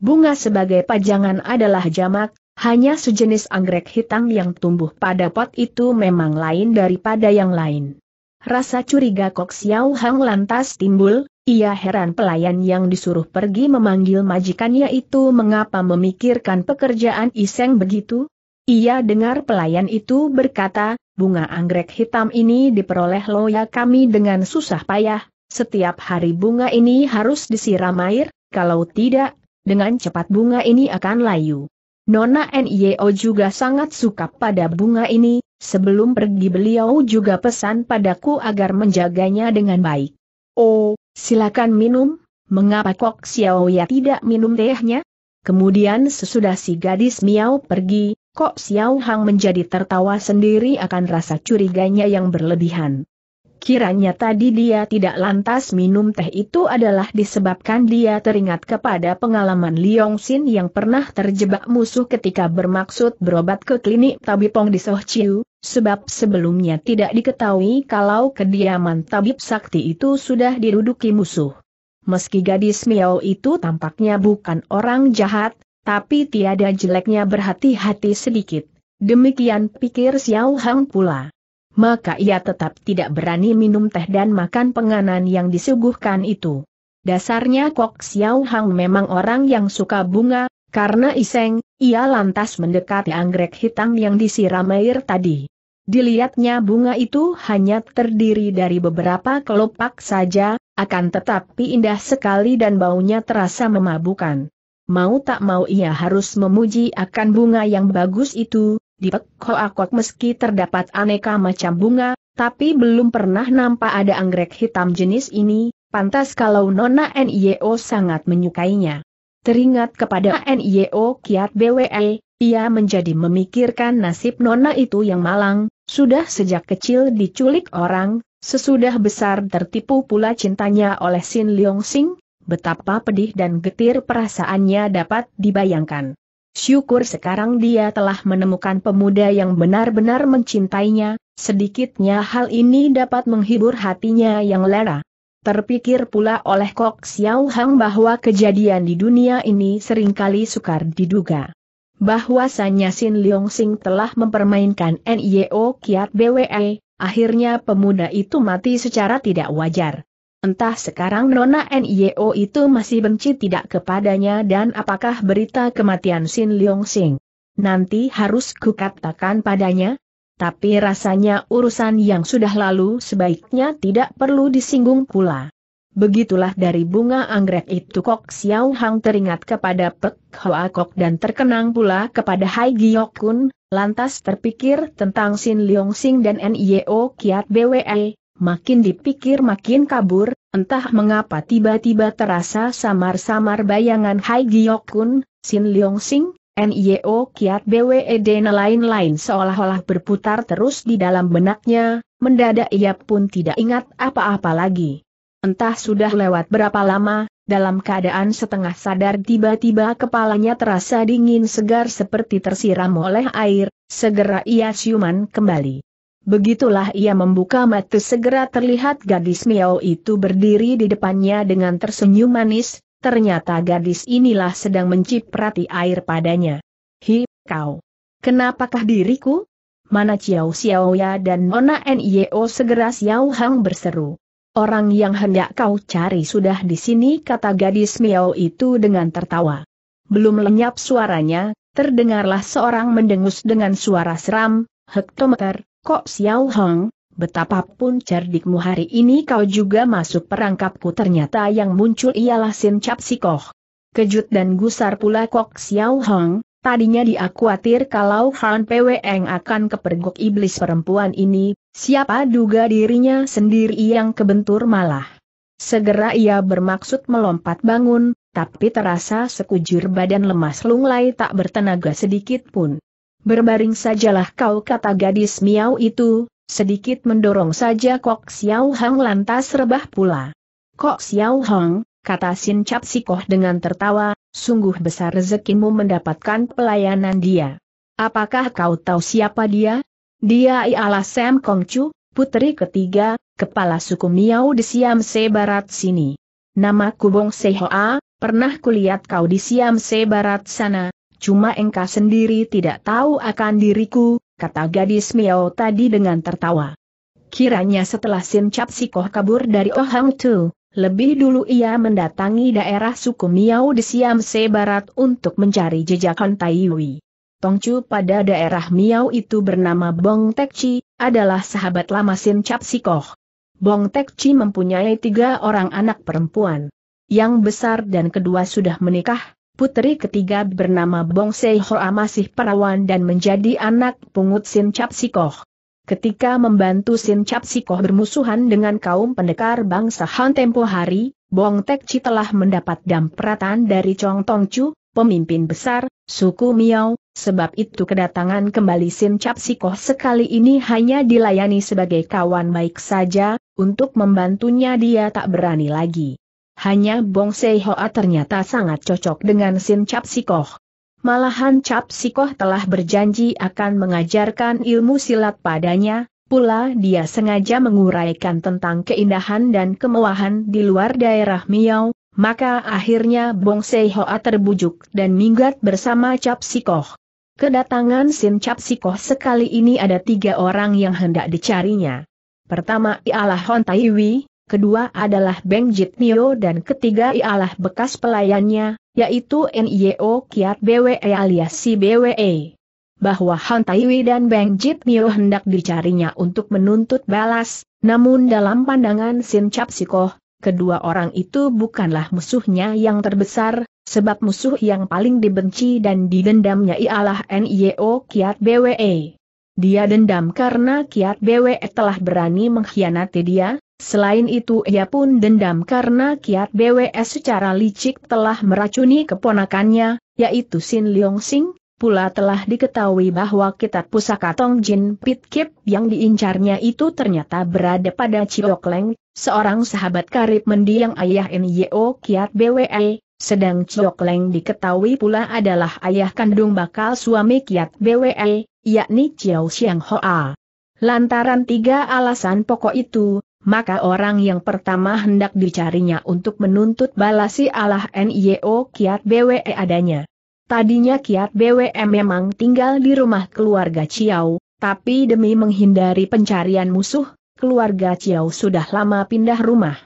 bunga sebagai pajangan adalah jamak, hanya sejenis anggrek hitam yang tumbuh pada pot itu memang lain daripada yang lain. Rasa curiga Kok Xiao Hang lantas timbul, ia heran pelayan yang disuruh pergi memanggil majikannya itu mengapa memikirkan pekerjaan iseng begitu? Ia dengar pelayan itu berkata, bunga anggrek hitam ini diperoleh loya kami dengan susah payah, setiap hari bunga ini harus disiram air, kalau tidak, dengan cepat bunga ini akan layu. Nona Nio juga sangat suka pada bunga ini, Sebelum pergi beliau juga pesan padaku agar menjaganya dengan baik. Oh, silakan minum, mengapa Kok Xiaoya tidak minum tehnya? Kemudian sesudah si gadis Miao pergi, Kok Xiao Hang menjadi tertawa sendiri akan rasa curiganya yang berlebihan. Kiranya tadi dia tidak lantas minum teh itu adalah disebabkan dia teringat kepada pengalaman Liong Xin yang pernah terjebak musuh ketika bermaksud berobat ke klinik Tabipong di Sochiu. Sebab sebelumnya tidak diketahui kalau kediaman tabib sakti itu sudah diruduki musuh. Meski gadis Miao itu tampaknya bukan orang jahat, tapi tiada jeleknya berhati-hati sedikit. Demikian pikir Xiao Hang pula. Maka ia tetap tidak berani minum teh dan makan penganan yang disuguhkan itu. Dasarnya Kok Xiao Hang memang orang yang suka bunga, karena iseng, ia lantas mendekati anggrek hitam yang disiram air tadi. Dilihatnya bunga itu hanya terdiri dari beberapa kelopak saja, akan tetapi indah sekali dan baunya terasa memabukan. Mau tak mau ia harus memuji akan bunga yang bagus itu, di Pekhoakok meski terdapat aneka macam bunga, tapi belum pernah nampak ada anggrek hitam jenis ini, pantas kalau Nona NIO sangat menyukainya. Teringat kepada NIO Kiat BWE, ia menjadi memikirkan nasib nona itu yang malang, sudah sejak kecil diculik orang, sesudah besar tertipu pula cintanya oleh Sin Leong Sing, betapa pedih dan getir perasaannya dapat dibayangkan. Syukur sekarang dia telah menemukan pemuda yang benar-benar mencintainya, sedikitnya hal ini dapat menghibur hatinya yang lera. Terpikir pula oleh Kok Xiao Hang bahwa kejadian di dunia ini seringkali sukar diduga bahwasannya Sin Leong Sing telah mempermainkan NIO Kiat BWE, akhirnya pemuda itu mati secara tidak wajar. Entah sekarang Nona NIO itu masih benci tidak kepadanya dan apakah berita kematian Sin Leong Sing. Nanti harus kukatakan padanya? Tapi rasanya urusan yang sudah lalu sebaiknya tidak perlu disinggung pula. Begitulah dari bunga anggrek itu Kok Xiao Hang teringat kepada Pek Hoa Kok dan terkenang pula kepada Hai Giok Kun, lantas terpikir tentang Sin Leong Sing dan Nio Kiat BWE, makin dipikir makin kabur, entah mengapa tiba-tiba terasa samar-samar bayangan Hai Giok Kun, Sin Leong Sing, Nio Kiat BWE dan lain-lain seolah-olah berputar terus di dalam benaknya, mendadak ia pun tidak ingat apa-apa lagi. Entah sudah lewat berapa lama, dalam keadaan setengah sadar tiba-tiba kepalanya terasa dingin segar seperti tersiram oleh air, segera ia siuman kembali. Begitulah ia membuka mata segera terlihat gadis Miao itu berdiri di depannya dengan tersenyum manis, ternyata gadis inilah sedang menciprati air padanya. Hi, kau. Kenapakah diriku? Mana Ciao Xiao Ya dan Nona Nio segera Xiao Hang berseru. Orang yang hendak kau cari sudah di sini kata gadis Miao itu dengan tertawa. Belum lenyap suaranya, terdengarlah seorang mendengus dengan suara seram, Hektometer, kok Xiao Hong, betapapun cerdikmu hari ini kau juga masuk perangkapku ternyata yang muncul ialah Sin Cap Sikoh. Kejut dan gusar pula kok Xiao Hong, tadinya dia khawatir kalau Han Pweng akan kepergok iblis perempuan ini, Siapa duga dirinya sendiri yang kebentur malah. Segera ia bermaksud melompat bangun, tapi terasa sekujur badan lemas lunglai tak bertenaga sedikit pun. Berbaring sajalah kau kata gadis miau itu, sedikit mendorong saja Kok Xiao Hang lantas rebah pula. Kok Xiao Hang, kata Sin Cap Sikoh dengan tertawa, sungguh besar rezekimu mendapatkan pelayanan dia. Apakah kau tahu siapa dia? Dia ialah Sam Kongcu, putri ketiga, kepala suku Miao di Siam Se Barat sini. Kubong Bong Sehoa, pernah kulihat kau di Siam Se Barat sana, cuma engkau sendiri tidak tahu akan diriku, kata gadis Miao tadi dengan tertawa. Kiranya setelah Sin Cap Sikoh kabur dari Ohang oh Tu, lebih dulu ia mendatangi daerah suku Miao di Siam Se Barat untuk mencari jejak Han Tongcu pada daerah Miao itu bernama Bong Tekci, adalah sahabat lama Sin Cap Sikoh. Bong Tekci mempunyai tiga orang anak perempuan. Yang besar dan kedua sudah menikah, putri ketiga bernama Bong Sei Hoa masih perawan dan menjadi anak pungut Sin Cap Sikoh. Ketika membantu Sin Cap Sikoh bermusuhan dengan kaum pendekar bangsa Han tempo hari, Bong Tekci telah mendapat dampratan dari Chong Tongcu, pemimpin besar, suku Miao, Sebab itu kedatangan kembali Sin Cap sekali ini hanya dilayani sebagai kawan baik saja, untuk membantunya dia tak berani lagi. Hanya Bong Seihoa ternyata sangat cocok dengan Sin Cap Malahan Cap telah berjanji akan mengajarkan ilmu silat padanya, pula dia sengaja menguraikan tentang keindahan dan kemewahan di luar daerah Miao, maka akhirnya Bong Seihoa terbujuk dan minggat bersama Cap Kedatangan Sin Cap Sikoh sekali ini ada tiga orang yang hendak dicarinya. Pertama ialah Hon Wi, kedua adalah Beng Jit Nio dan ketiga ialah bekas pelayannya, yaitu NIO Kiat BWE alias si BWE. Bahwa Tai Wi dan Beng Jit Nio hendak dicarinya untuk menuntut balas, namun dalam pandangan Sin Cap Sikoh, kedua orang itu bukanlah musuhnya yang terbesar, sebab musuh yang paling dibenci dan didendamnya ialah NIO Kiat BWE. Dia dendam karena Kiat BWE telah berani mengkhianati dia, selain itu ia pun dendam karena Kiat BWE secara licik telah meracuni keponakannya, yaitu Sin Leong Sing, pula telah diketahui bahwa kitab pusaka Tong Jin Pit Kip yang diincarnya itu ternyata berada pada Chiok Leng, seorang sahabat karib mendiang ayah NIO Kiat BWE, sedang Chok Leng diketahui pula adalah ayah kandung bakal suami Kiat BWE, yakni Chiao Xiang Hoa. Lantaran tiga alasan pokok itu, maka orang yang pertama hendak dicarinya untuk menuntut balasi Allah NIO Kiat BWE adanya. Tadinya Kiat BWE memang tinggal di rumah keluarga Chiao, tapi demi menghindari pencarian musuh, keluarga Chiao sudah lama pindah rumah.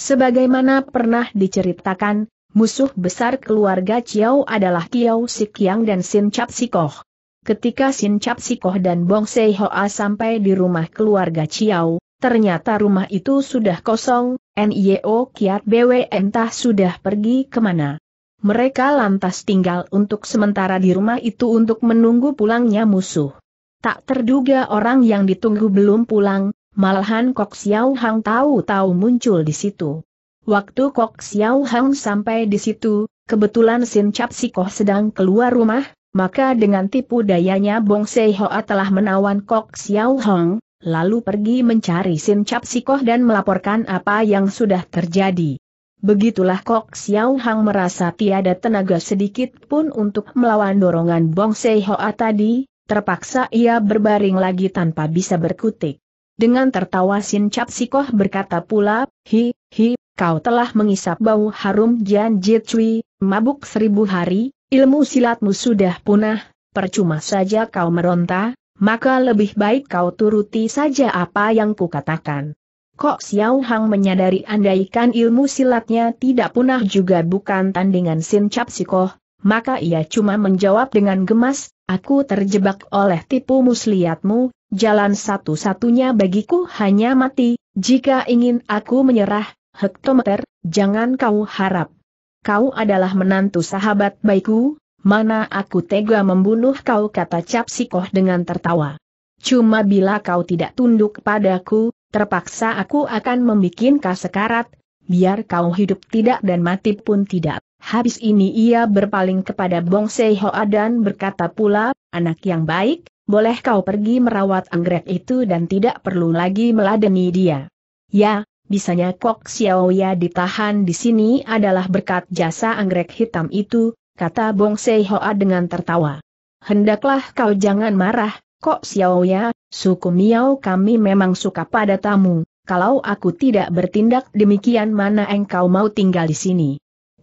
Sebagaimana pernah diceritakan, Musuh besar keluarga Chiao adalah Kiao Sikyang dan Sin Chap Sikoh. Ketika Sin Chap Sikoh dan Bong Sei Hoa sampai di rumah keluarga Chiao, ternyata rumah itu sudah kosong, NIO Kiat BW entah sudah pergi kemana. Mereka lantas tinggal untuk sementara di rumah itu untuk menunggu pulangnya musuh. Tak terduga orang yang ditunggu belum pulang, malahan Kok Xiao Hang tahu-tahu muncul di situ. Waktu Kok Xiao Hang sampai di situ, kebetulan Sin Chap Sikoh sedang keluar rumah, maka dengan tipu dayanya Bong Sei Hoa telah menawan Kok Xiao Hang, lalu pergi mencari Sin Chap Sikoh dan melaporkan apa yang sudah terjadi. Begitulah Kok Xiao Hang merasa tiada tenaga sedikit pun untuk melawan dorongan Bong Sei Hoa tadi, terpaksa ia berbaring lagi tanpa bisa berkutik. Dengan tertawa Sin Chap Sikoh berkata pula, Hi, hi, kau telah mengisap bau harum Jian Jitui, mabuk seribu hari, ilmu silatmu sudah punah, percuma saja kau meronta, maka lebih baik kau turuti saja apa yang kukatakan. Kok Xiao Hang menyadari andaikan ilmu silatnya tidak punah juga bukan tandingan Sin Cap Sikoh, maka ia cuma menjawab dengan gemas, aku terjebak oleh tipu muslihatmu, jalan satu-satunya bagiku hanya mati, jika ingin aku menyerah, Hektometer, jangan kau harap. Kau adalah menantu sahabat baikku, mana aku tega membunuh kau kata Cap dengan tertawa. Cuma bila kau tidak tunduk padaku, terpaksa aku akan membuat kau sekarat, biar kau hidup tidak dan mati pun tidak. Habis ini ia berpaling kepada Bong Sehoa dan berkata pula, anak yang baik, boleh kau pergi merawat anggrek itu dan tidak perlu lagi meladeni dia. Ya, bisanya Kok Xiaoya ditahan di sini adalah berkat jasa anggrek hitam itu, kata Bong Sehoa dengan tertawa. Hendaklah kau jangan marah, Kok Xiaoya, suku Miao kami memang suka pada tamu, kalau aku tidak bertindak demikian mana engkau mau tinggal di sini.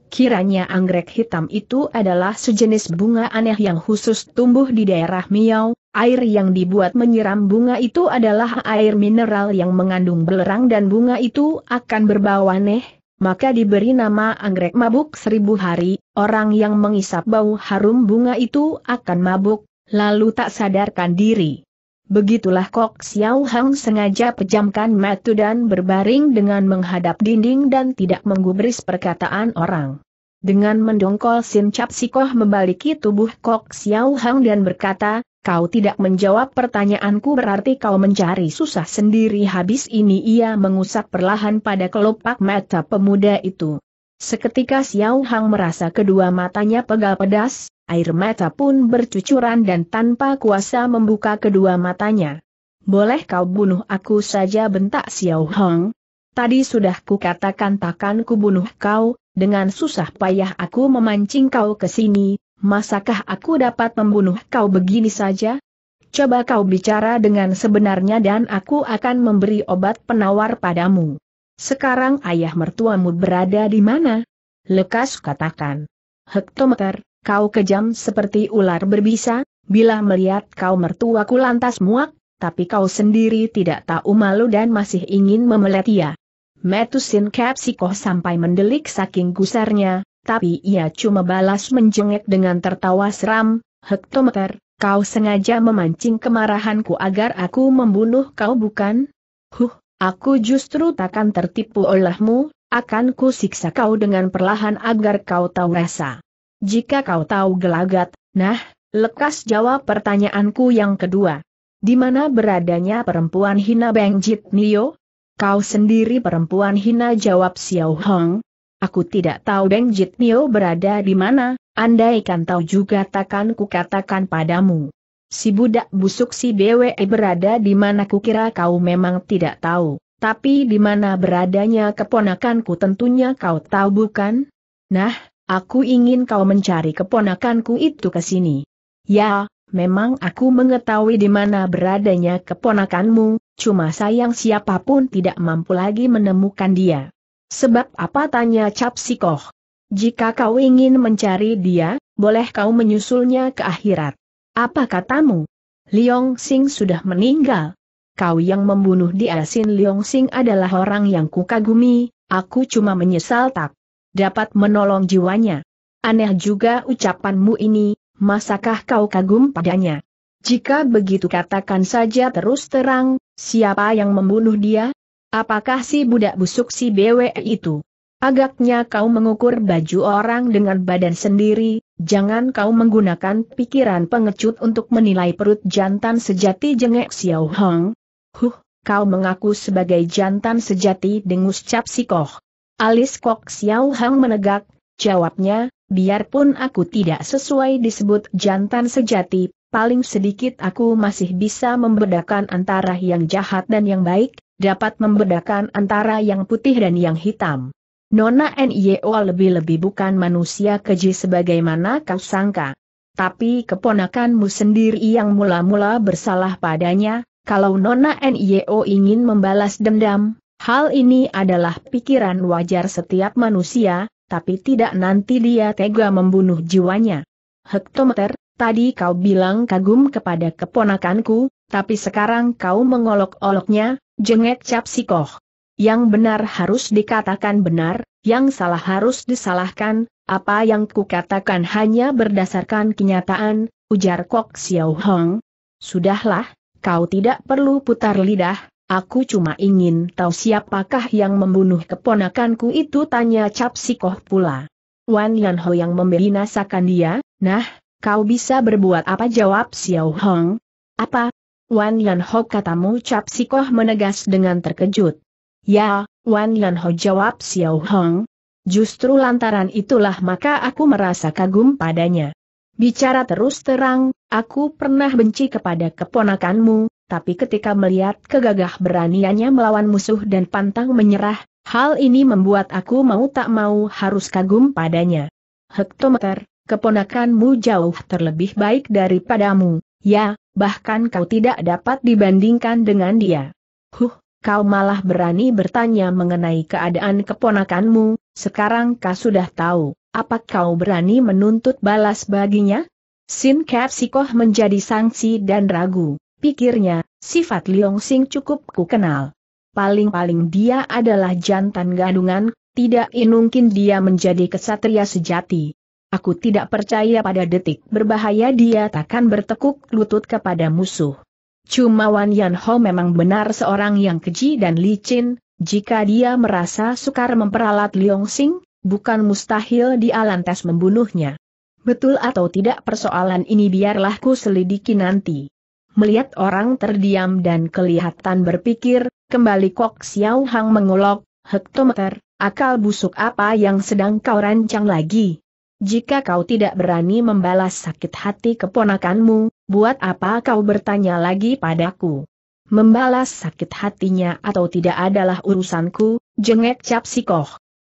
Kiranya anggrek hitam itu adalah sejenis bunga aneh yang khusus tumbuh di daerah Miao, Air yang dibuat menyiram bunga itu adalah air mineral yang mengandung belerang dan bunga itu akan berbau aneh, maka diberi nama anggrek mabuk seribu hari, orang yang mengisap bau harum bunga itu akan mabuk, lalu tak sadarkan diri. Begitulah Kok Xiao Hang sengaja pejamkan mata dan berbaring dengan menghadap dinding dan tidak menggubris perkataan orang. Dengan mendongkol Sin Cap Sikoh membaliki tubuh Kok Xiao Hang dan berkata, Kau tidak menjawab pertanyaanku berarti kau mencari susah sendiri habis ini ia mengusap perlahan pada kelopak mata pemuda itu. Seketika Xiao Hang merasa kedua matanya pegal pedas, air mata pun bercucuran dan tanpa kuasa membuka kedua matanya. Boleh kau bunuh aku saja bentak Xiao Hang. Tadi sudah kukatakan takkan kubunuh kau, dengan susah payah aku memancing kau ke sini, masakah aku dapat membunuh kau begini saja? Coba kau bicara dengan sebenarnya dan aku akan memberi obat penawar padamu. Sekarang ayah mertuamu berada di mana? Lekas katakan. Hektometer, kau kejam seperti ular berbisa, bila melihat kau mertuaku lantas muak, tapi kau sendiri tidak tahu malu dan masih ingin memeletia. Metusin Capsikoh sampai mendelik saking gusarnya, tapi ia cuma balas menjengek dengan tertawa seram, Hektometer, kau sengaja memancing kemarahanku agar aku membunuh kau bukan? Huh, aku justru takkan tertipu olehmu, akan ku siksa kau dengan perlahan agar kau tahu rasa. Jika kau tahu gelagat, nah, lekas jawab pertanyaanku yang kedua. Di mana beradanya perempuan hina Bengjit Nio? Kau sendiri perempuan hina jawab Xiao Hong, Aku tidak tahu Beng Nio berada di mana, andaikan tahu juga takkan kukatakan padamu. Si budak busuk si BWE berada di mana kukira kau memang tidak tahu, tapi di mana beradanya keponakanku tentunya kau tahu bukan? Nah, aku ingin kau mencari keponakanku itu ke sini. Ya, memang aku mengetahui di mana beradanya keponakanmu, cuma sayang siapapun tidak mampu lagi menemukan dia. Sebab apa tanya Cap Sikoh? Jika kau ingin mencari dia, boleh kau menyusulnya ke akhirat. Apa katamu? Liong Sing sudah meninggal. Kau yang membunuh dia Sin Liong Sing adalah orang yang kukagumi, aku cuma menyesal tak dapat menolong jiwanya. Aneh juga ucapanmu ini, masakah kau kagum padanya? Jika begitu katakan saja terus terang, siapa yang membunuh dia, Apakah si budak busuk si BWE itu? Agaknya kau mengukur baju orang dengan badan sendiri, jangan kau menggunakan pikiran pengecut untuk menilai perut jantan sejati jengek Xiao Hong. Huh, kau mengaku sebagai jantan sejati dengus cap si Koh. Alis Kok Xiao Hong menegak, jawabnya, biarpun aku tidak sesuai disebut jantan sejati, paling sedikit aku masih bisa membedakan antara yang jahat dan yang baik, dapat membedakan antara yang putih dan yang hitam. Nona Nio lebih-lebih bukan manusia keji sebagaimana kau sangka. Tapi keponakanmu sendiri yang mula-mula bersalah padanya, kalau Nona Nio ingin membalas dendam, hal ini adalah pikiran wajar setiap manusia, tapi tidak nanti dia tega membunuh jiwanya. Hektometer, tadi kau bilang kagum kepada keponakanku, tapi sekarang kau mengolok-oloknya, jengek cap Yang benar harus dikatakan benar, yang salah harus disalahkan, apa yang kukatakan hanya berdasarkan kenyataan, ujar Kok Xiao Hong. Sudahlah, kau tidak perlu putar lidah, aku cuma ingin tahu siapakah yang membunuh keponakanku itu tanya Cap pula. Wan Yan Ho yang membinasakan dia, nah, kau bisa berbuat apa jawab Xiao Hong? Apa, Wan Yan Ho katamu Cap Sikoh menegas dengan terkejut. Ya, Wan Yan Ho jawab Xiao Hong. Justru lantaran itulah maka aku merasa kagum padanya. Bicara terus terang, aku pernah benci kepada keponakanmu, tapi ketika melihat kegagah beraniannya melawan musuh dan pantang menyerah, hal ini membuat aku mau tak mau harus kagum padanya. Hektometer, keponakanmu jauh terlebih baik daripadamu, ya, bahkan kau tidak dapat dibandingkan dengan dia. Huh, kau malah berani bertanya mengenai keadaan keponakanmu, sekarang kau sudah tahu, apa kau berani menuntut balas baginya? Sin Kapsikoh Sikoh menjadi sangsi dan ragu, pikirnya, sifat Liong Sing cukup ku kenal. Paling-paling dia adalah jantan gadungan, tidak inungkin dia menjadi kesatria sejati. Aku tidak percaya pada detik berbahaya dia takkan bertekuk lutut kepada musuh. Cuma Wan Yan Ho memang benar seorang yang keji dan licin, jika dia merasa sukar memperalat Liong Sing, bukan mustahil dia lantas membunuhnya. Betul atau tidak persoalan ini biarlah ku selidiki nanti. Melihat orang terdiam dan kelihatan berpikir, kembali Kok Xiao Hang mengolok, hektometer, akal busuk apa yang sedang kau rancang lagi? Jika kau tidak berani membalas sakit hati keponakanmu, buat apa kau bertanya lagi padaku? Membalas sakit hatinya atau tidak adalah urusanku, jengek cap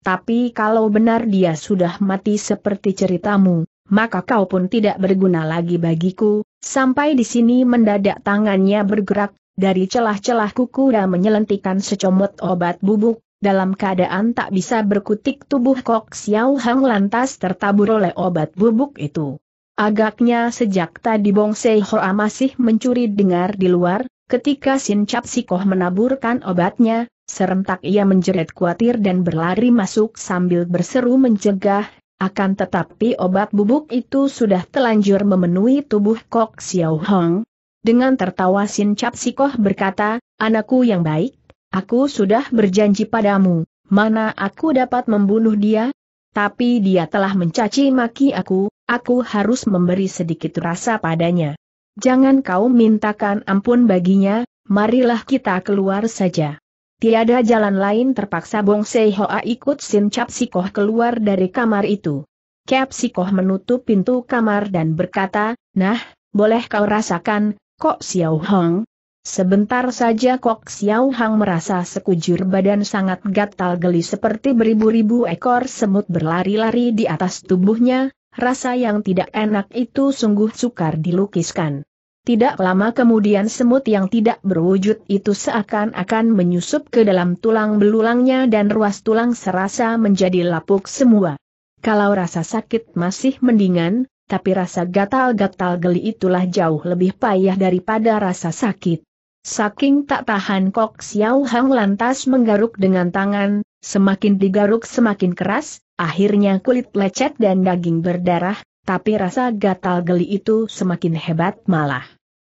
Tapi kalau benar dia sudah mati seperti ceritamu, maka kau pun tidak berguna lagi bagiku, sampai di sini mendadak tangannya bergerak, dari celah-celah kuku dan menyelentikan secomot obat bubuk, dalam keadaan tak bisa berkutik tubuh Kok Xiao Hang lantas tertabur oleh obat bubuk itu. Agaknya sejak tadi Bong Sei Hoa masih mencuri dengar di luar, ketika Sin Chap Sikoh menaburkan obatnya, serentak ia menjerit khawatir dan berlari masuk sambil berseru mencegah, akan tetapi obat bubuk itu sudah telanjur memenuhi tubuh Kok Xiao Hang. Dengan tertawa Sin Chap Sikoh berkata, anakku yang baik, Aku sudah berjanji padamu, mana aku dapat membunuh dia? Tapi dia telah mencaci maki aku, aku harus memberi sedikit rasa padanya. Jangan kau mintakan ampun baginya, marilah kita keluar saja. Tiada jalan lain terpaksa Bong Seihoa ikut Sin Cap Sikoh keluar dari kamar itu. Cap Koh menutup pintu kamar dan berkata, Nah, boleh kau rasakan, kok Xiao Hong, Sebentar saja Kok Xiao Hang merasa sekujur badan sangat gatal geli seperti beribu-ribu ekor semut berlari-lari di atas tubuhnya, rasa yang tidak enak itu sungguh sukar dilukiskan. Tidak lama kemudian semut yang tidak berwujud itu seakan-akan menyusup ke dalam tulang belulangnya dan ruas tulang serasa menjadi lapuk semua. Kalau rasa sakit masih mendingan, tapi rasa gatal-gatal geli itulah jauh lebih payah daripada rasa sakit. Saking tak tahan Kok Xiao Hang lantas menggaruk dengan tangan, semakin digaruk semakin keras, akhirnya kulit lecet dan daging berdarah, tapi rasa gatal geli itu semakin hebat malah.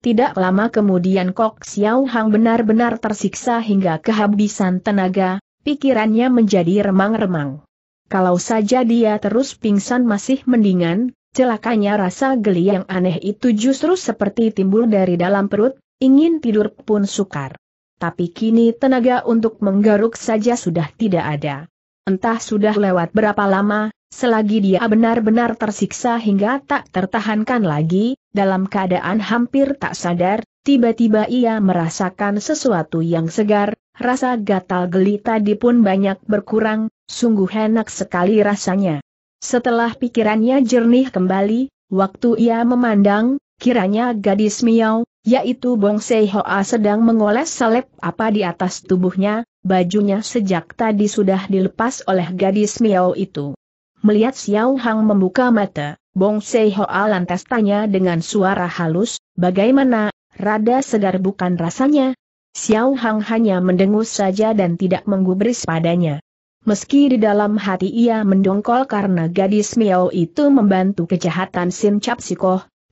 Tidak lama kemudian Kok Xiao Hang benar-benar tersiksa hingga kehabisan tenaga, pikirannya menjadi remang-remang. Kalau saja dia terus pingsan masih mendingan, celakanya rasa geli yang aneh itu justru seperti timbul dari dalam perut, ingin tidur pun sukar. Tapi kini tenaga untuk menggaruk saja sudah tidak ada. Entah sudah lewat berapa lama, selagi dia benar-benar tersiksa hingga tak tertahankan lagi, dalam keadaan hampir tak sadar, tiba-tiba ia merasakan sesuatu yang segar, rasa gatal geli tadi pun banyak berkurang, sungguh enak sekali rasanya. Setelah pikirannya jernih kembali, waktu ia memandang, kiranya gadis Miao, yaitu Bong Sehoa sedang mengoles salep apa di atas tubuhnya, bajunya sejak tadi sudah dilepas oleh gadis Miao itu. Melihat Xiao Hang membuka mata, Bong Sehoa lantas tanya dengan suara halus, bagaimana, rada segar bukan rasanya? Xiao Hang hanya mendengus saja dan tidak menggubris padanya. Meski di dalam hati ia mendongkol karena gadis Miao itu membantu kejahatan Sin Cap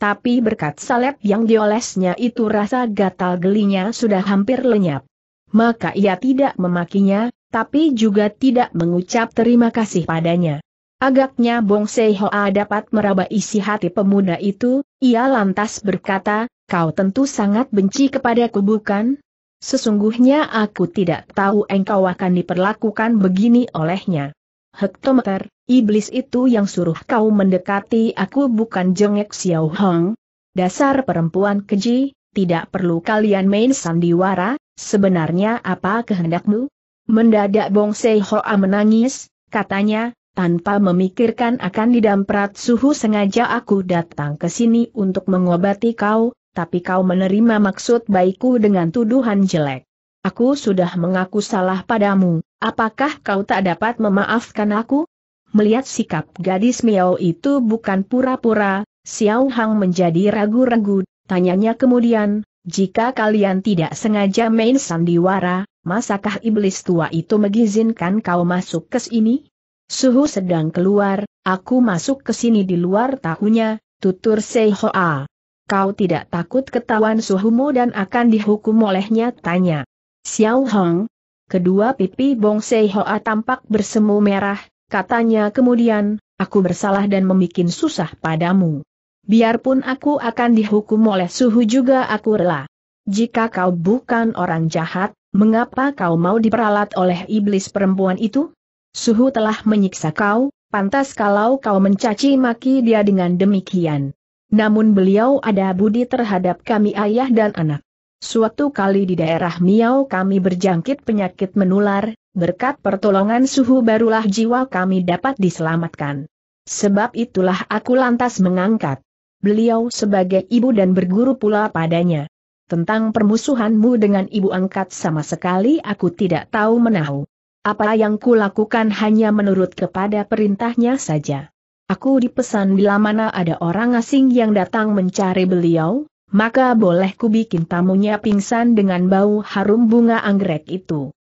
tapi berkat salep yang diolesnya itu rasa gatal gelinya sudah hampir lenyap. Maka ia tidak memakinya, tapi juga tidak mengucap terima kasih padanya. Agaknya Bong Sehoa dapat meraba isi hati pemuda itu, ia lantas berkata, kau tentu sangat benci kepadaku bukan? Sesungguhnya aku tidak tahu engkau akan diperlakukan begini olehnya. Hektometer, iblis itu yang suruh kau mendekati aku bukan jengek Xiao Hong. Dasar perempuan keji, tidak perlu kalian main sandiwara, sebenarnya apa kehendakmu? Mendadak Bong Sei Hoa menangis, katanya, tanpa memikirkan akan didamprat suhu sengaja aku datang ke sini untuk mengobati kau, tapi kau menerima maksud baikku dengan tuduhan jelek. Aku sudah mengaku salah padamu. Apakah kau tak dapat memaafkan aku? Melihat sikap gadis Miao itu bukan pura-pura, Xiao Hang menjadi ragu-ragu, tanyanya kemudian, jika kalian tidak sengaja main sandiwara, masakah iblis tua itu mengizinkan kau masuk ke sini? Suhu sedang keluar, aku masuk ke sini di luar tahunya, tutur Sei Hoa. Kau tidak takut ketahuan suhumu dan akan dihukum olehnya tanya. Xiao Hong, Kedua pipi Bong Sehoa tampak bersemu merah, katanya kemudian, aku bersalah dan membuat susah padamu. Biarpun aku akan dihukum oleh suhu juga aku rela. Jika kau bukan orang jahat, mengapa kau mau diperalat oleh iblis perempuan itu? Suhu telah menyiksa kau, pantas kalau kau mencaci maki dia dengan demikian. Namun beliau ada budi terhadap kami ayah dan anak. Suatu kali di daerah Miao kami berjangkit penyakit menular, berkat pertolongan suhu barulah jiwa kami dapat diselamatkan. Sebab itulah aku lantas mengangkat beliau sebagai ibu dan berguru pula padanya. Tentang permusuhanmu dengan ibu angkat sama sekali aku tidak tahu menahu. Apa yang kulakukan hanya menurut kepada perintahnya saja. Aku dipesan bila mana ada orang asing yang datang mencari beliau, maka boleh bikin tamunya pingsan dengan bau harum bunga anggrek itu.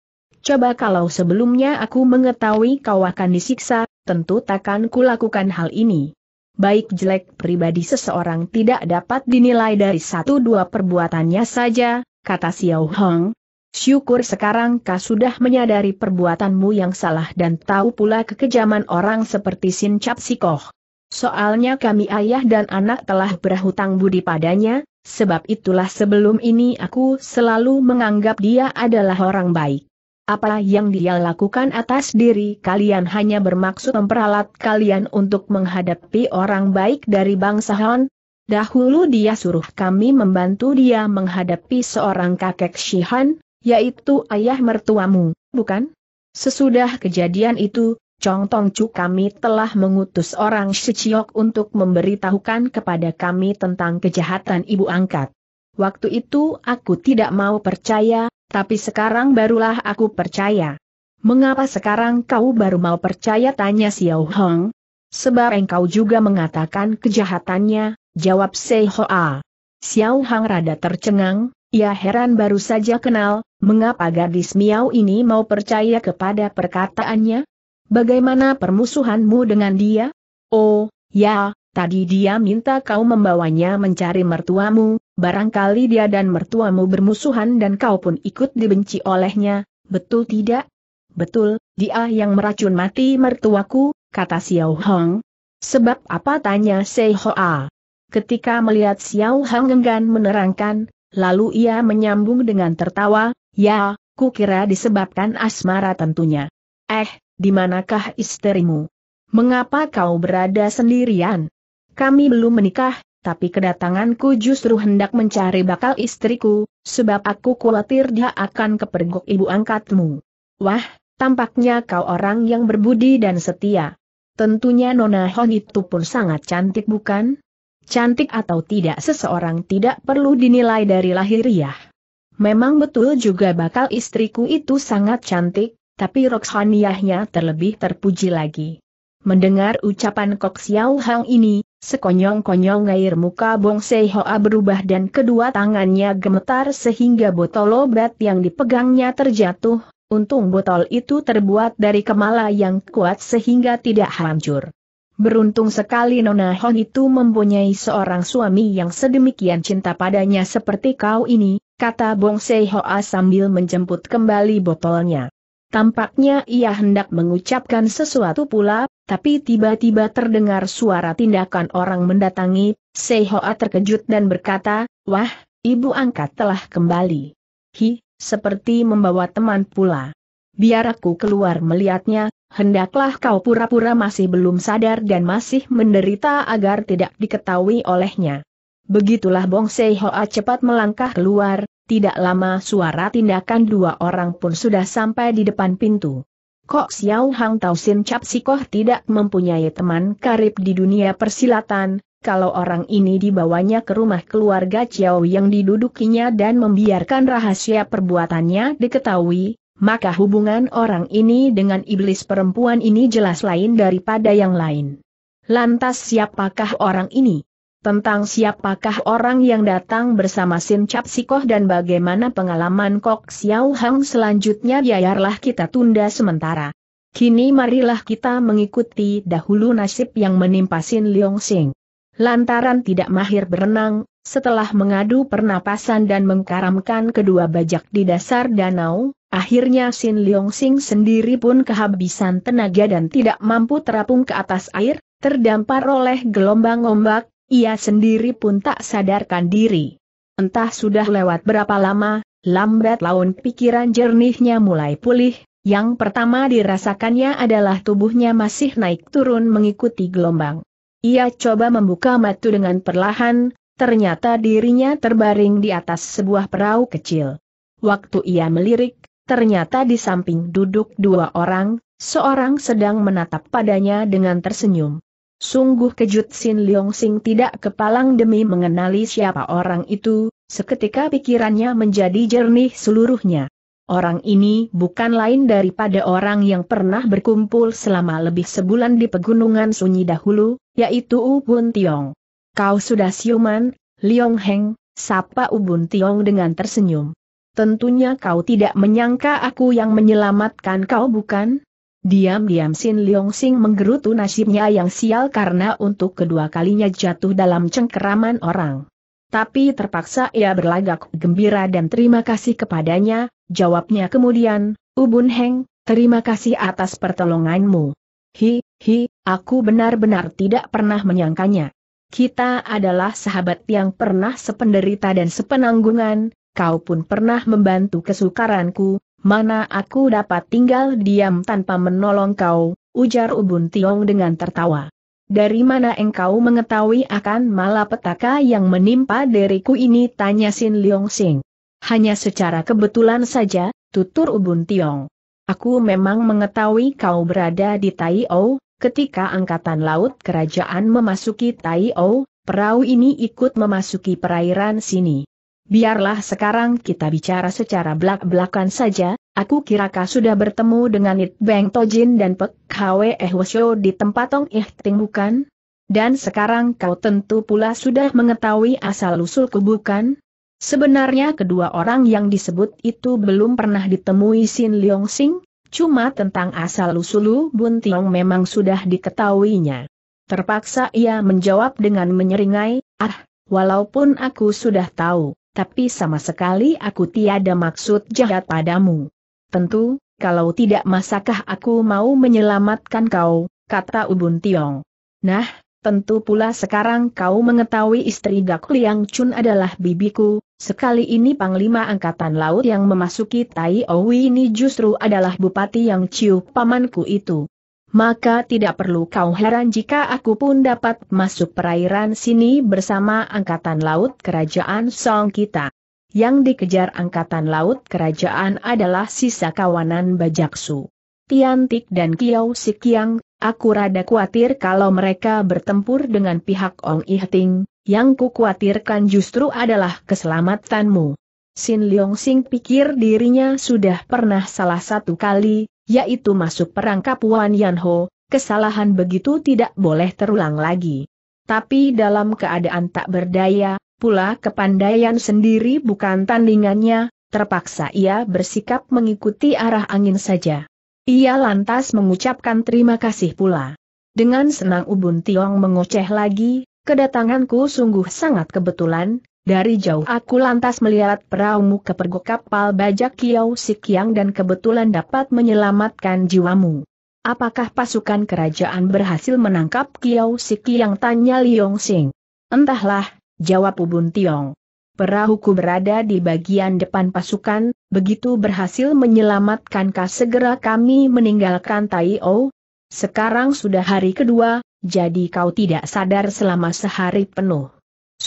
Coba kalau sebelumnya aku mengetahui kau akan disiksa, tentu takkan lakukan hal ini. Baik jelek pribadi seseorang tidak dapat dinilai dari satu dua perbuatannya saja, kata Xiao Hong. Syukur sekarang kau sudah menyadari perbuatanmu yang salah dan tahu pula kekejaman orang seperti Sin Chapsikoh. Soalnya kami ayah dan anak telah berhutang budi padanya, Sebab itulah sebelum ini aku selalu menganggap dia adalah orang baik. Apa yang dia lakukan atas diri kalian hanya bermaksud memperalat kalian untuk menghadapi orang baik dari bangsa Han. Dahulu dia suruh kami membantu dia menghadapi seorang kakek Shihan, yaitu ayah mertuamu, bukan? Sesudah kejadian itu, Chong Tong Chu kami telah mengutus orang Shichiok untuk memberitahukan kepada kami tentang kejahatan ibu angkat. Waktu itu aku tidak mau percaya, tapi sekarang barulah aku percaya. Mengapa sekarang kau baru mau percaya tanya Xiao Hong? Sebab engkau juga mengatakan kejahatannya, jawab Sei Hoa. Xiao Hong rada tercengang, ia heran baru saja kenal, mengapa gadis Miao ini mau percaya kepada perkataannya? Bagaimana permusuhanmu dengan dia? Oh, ya, tadi dia minta kau membawanya mencari mertuamu, barangkali dia dan mertuamu bermusuhan dan kau pun ikut dibenci olehnya, betul tidak? Betul, dia yang meracun mati mertuaku, kata Xiao Hong. Sebab apa tanya Sei Hoa? Ketika melihat Xiao Hong enggan menerangkan, lalu ia menyambung dengan tertawa, ya, kukira disebabkan asmara tentunya. Eh, di manakah isterimu? Mengapa kau berada sendirian? Kami belum menikah, tapi kedatanganku justru hendak mencari bakal istriku, sebab aku khawatir dia akan kepergok ibu angkatmu. Wah, tampaknya kau orang yang berbudi dan setia. Tentunya Nona Hon itu pun sangat cantik bukan? Cantik atau tidak seseorang tidak perlu dinilai dari lahiriah. Memang betul juga bakal istriku itu sangat cantik, tapi roksaniahnya terlebih terpuji lagi. Mendengar ucapan Kok Xiao Hang ini, sekonyong-konyong air muka Bong Sei Hoa berubah dan kedua tangannya gemetar sehingga botol obat yang dipegangnya terjatuh, untung botol itu terbuat dari kemala yang kuat sehingga tidak hancur. Beruntung sekali Nona Hon itu mempunyai seorang suami yang sedemikian cinta padanya seperti kau ini, kata Bong Sehoa sambil menjemput kembali botolnya. Tampaknya ia hendak mengucapkan sesuatu pula, tapi tiba-tiba terdengar suara tindakan orang mendatangi, Sei Hoa terkejut dan berkata, Wah, ibu angkat telah kembali. Hi, seperti membawa teman pula. Biar aku keluar melihatnya, hendaklah kau pura-pura masih belum sadar dan masih menderita agar tidak diketahui olehnya. Begitulah Bong Sei Hoa cepat melangkah keluar, tidak lama suara tindakan dua orang pun sudah sampai di depan pintu. Kok Xiao Hang Tau Sin Chap Sikoh tidak mempunyai teman karib di dunia persilatan, kalau orang ini dibawanya ke rumah keluarga Xiao yang didudukinya dan membiarkan rahasia perbuatannya diketahui, maka hubungan orang ini dengan iblis perempuan ini jelas lain daripada yang lain. Lantas siapakah orang ini? tentang siapakah orang yang datang bersama Sin Cap Sikoh dan bagaimana pengalaman Kok Xiao Hang selanjutnya biarlah kita tunda sementara. Kini marilah kita mengikuti dahulu nasib yang menimpa Sin Leong Sing. Lantaran tidak mahir berenang, setelah mengadu pernapasan dan mengkaramkan kedua bajak di dasar danau, akhirnya Sin Leong Sing sendiri pun kehabisan tenaga dan tidak mampu terapung ke atas air, terdampar oleh gelombang ombak, ia sendiri pun tak sadarkan diri. Entah sudah lewat berapa lama, lambat laun pikiran jernihnya mulai pulih, yang pertama dirasakannya adalah tubuhnya masih naik turun mengikuti gelombang. Ia coba membuka matu dengan perlahan, ternyata dirinya terbaring di atas sebuah perahu kecil. Waktu ia melirik, ternyata di samping duduk dua orang, seorang sedang menatap padanya dengan tersenyum. Sungguh kejut Sin Leong Sing tidak kepalang demi mengenali siapa orang itu, seketika pikirannya menjadi jernih seluruhnya. Orang ini bukan lain daripada orang yang pernah berkumpul selama lebih sebulan di pegunungan sunyi dahulu, yaitu Ubun Tiong. Kau sudah siuman, Leong Heng, sapa Ubun Tiong dengan tersenyum. Tentunya kau tidak menyangka aku yang menyelamatkan kau bukan? Diam-diam Sin Leong Sing menggerutu nasibnya yang sial karena untuk kedua kalinya jatuh dalam cengkeraman orang. Tapi terpaksa ia berlagak gembira dan terima kasih kepadanya, jawabnya kemudian, Ubun Heng, terima kasih atas pertolonganmu. Hi, hi, aku benar-benar tidak pernah menyangkanya. Kita adalah sahabat yang pernah sependerita dan sepenanggungan, kau pun pernah membantu kesukaranku, mana aku dapat tinggal diam tanpa menolong kau, ujar Ubun Tiong dengan tertawa. Dari mana engkau mengetahui akan malapetaka yang menimpa diriku ini tanya Sin Leong Sing. Hanya secara kebetulan saja, tutur Ubun Tiong. Aku memang mengetahui kau berada di Tai O, ketika Angkatan Laut Kerajaan memasuki Tai O, perahu ini ikut memasuki perairan sini biarlah sekarang kita bicara secara belak-belakan saja, aku kira kau sudah bertemu dengan It Bang Tojin dan Pek Hwe Hwasyo eh di tempat Tong Ih Ting bukan? Dan sekarang kau tentu pula sudah mengetahui asal-usulku bukan? Sebenarnya kedua orang yang disebut itu belum pernah ditemui Sin Leong Sing, cuma tentang asal-usul Bun Tiong memang sudah diketahuinya. Terpaksa ia menjawab dengan menyeringai, ah, walaupun aku sudah tahu tapi sama sekali aku tiada maksud jahat padamu. Tentu, kalau tidak masakah aku mau menyelamatkan kau, kata Ubun Tiong. Nah, tentu pula sekarang kau mengetahui istri Gak Liang Chun adalah bibiku, sekali ini Panglima Angkatan Laut yang memasuki Tai Owi ini justru adalah bupati yang ciu pamanku itu maka tidak perlu kau heran jika aku pun dapat masuk perairan sini bersama Angkatan Laut Kerajaan Song kita. Yang dikejar Angkatan Laut Kerajaan adalah sisa kawanan Bajaksu. su. Tiantik dan Kiao Sikiang, aku rada khawatir kalau mereka bertempur dengan pihak Ong Ihting, yang ku khawatirkan justru adalah keselamatanmu. Sin Leong Sing pikir dirinya sudah pernah salah satu kali, yaitu masuk perangkap Wan Yanho, kesalahan begitu tidak boleh terulang lagi. Tapi dalam keadaan tak berdaya, pula kepandaian sendiri bukan tandingannya, terpaksa ia bersikap mengikuti arah angin saja. Ia lantas mengucapkan terima kasih pula. Dengan senang Ubun Tiong mengoceh lagi, kedatanganku sungguh sangat kebetulan, dari jauh aku lantas melihat peraumu kepergok kapal bajak Kiau Sikyang dan kebetulan dapat menyelamatkan jiwamu. Apakah pasukan kerajaan berhasil menangkap Kiau Sikyang? tanya Liong Sing. Entahlah, jawab Ubun Tiong. Perahuku berada di bagian depan pasukan, begitu berhasil menyelamatkan kah segera kami meninggalkan Tai O. Sekarang sudah hari kedua, jadi kau tidak sadar selama sehari penuh.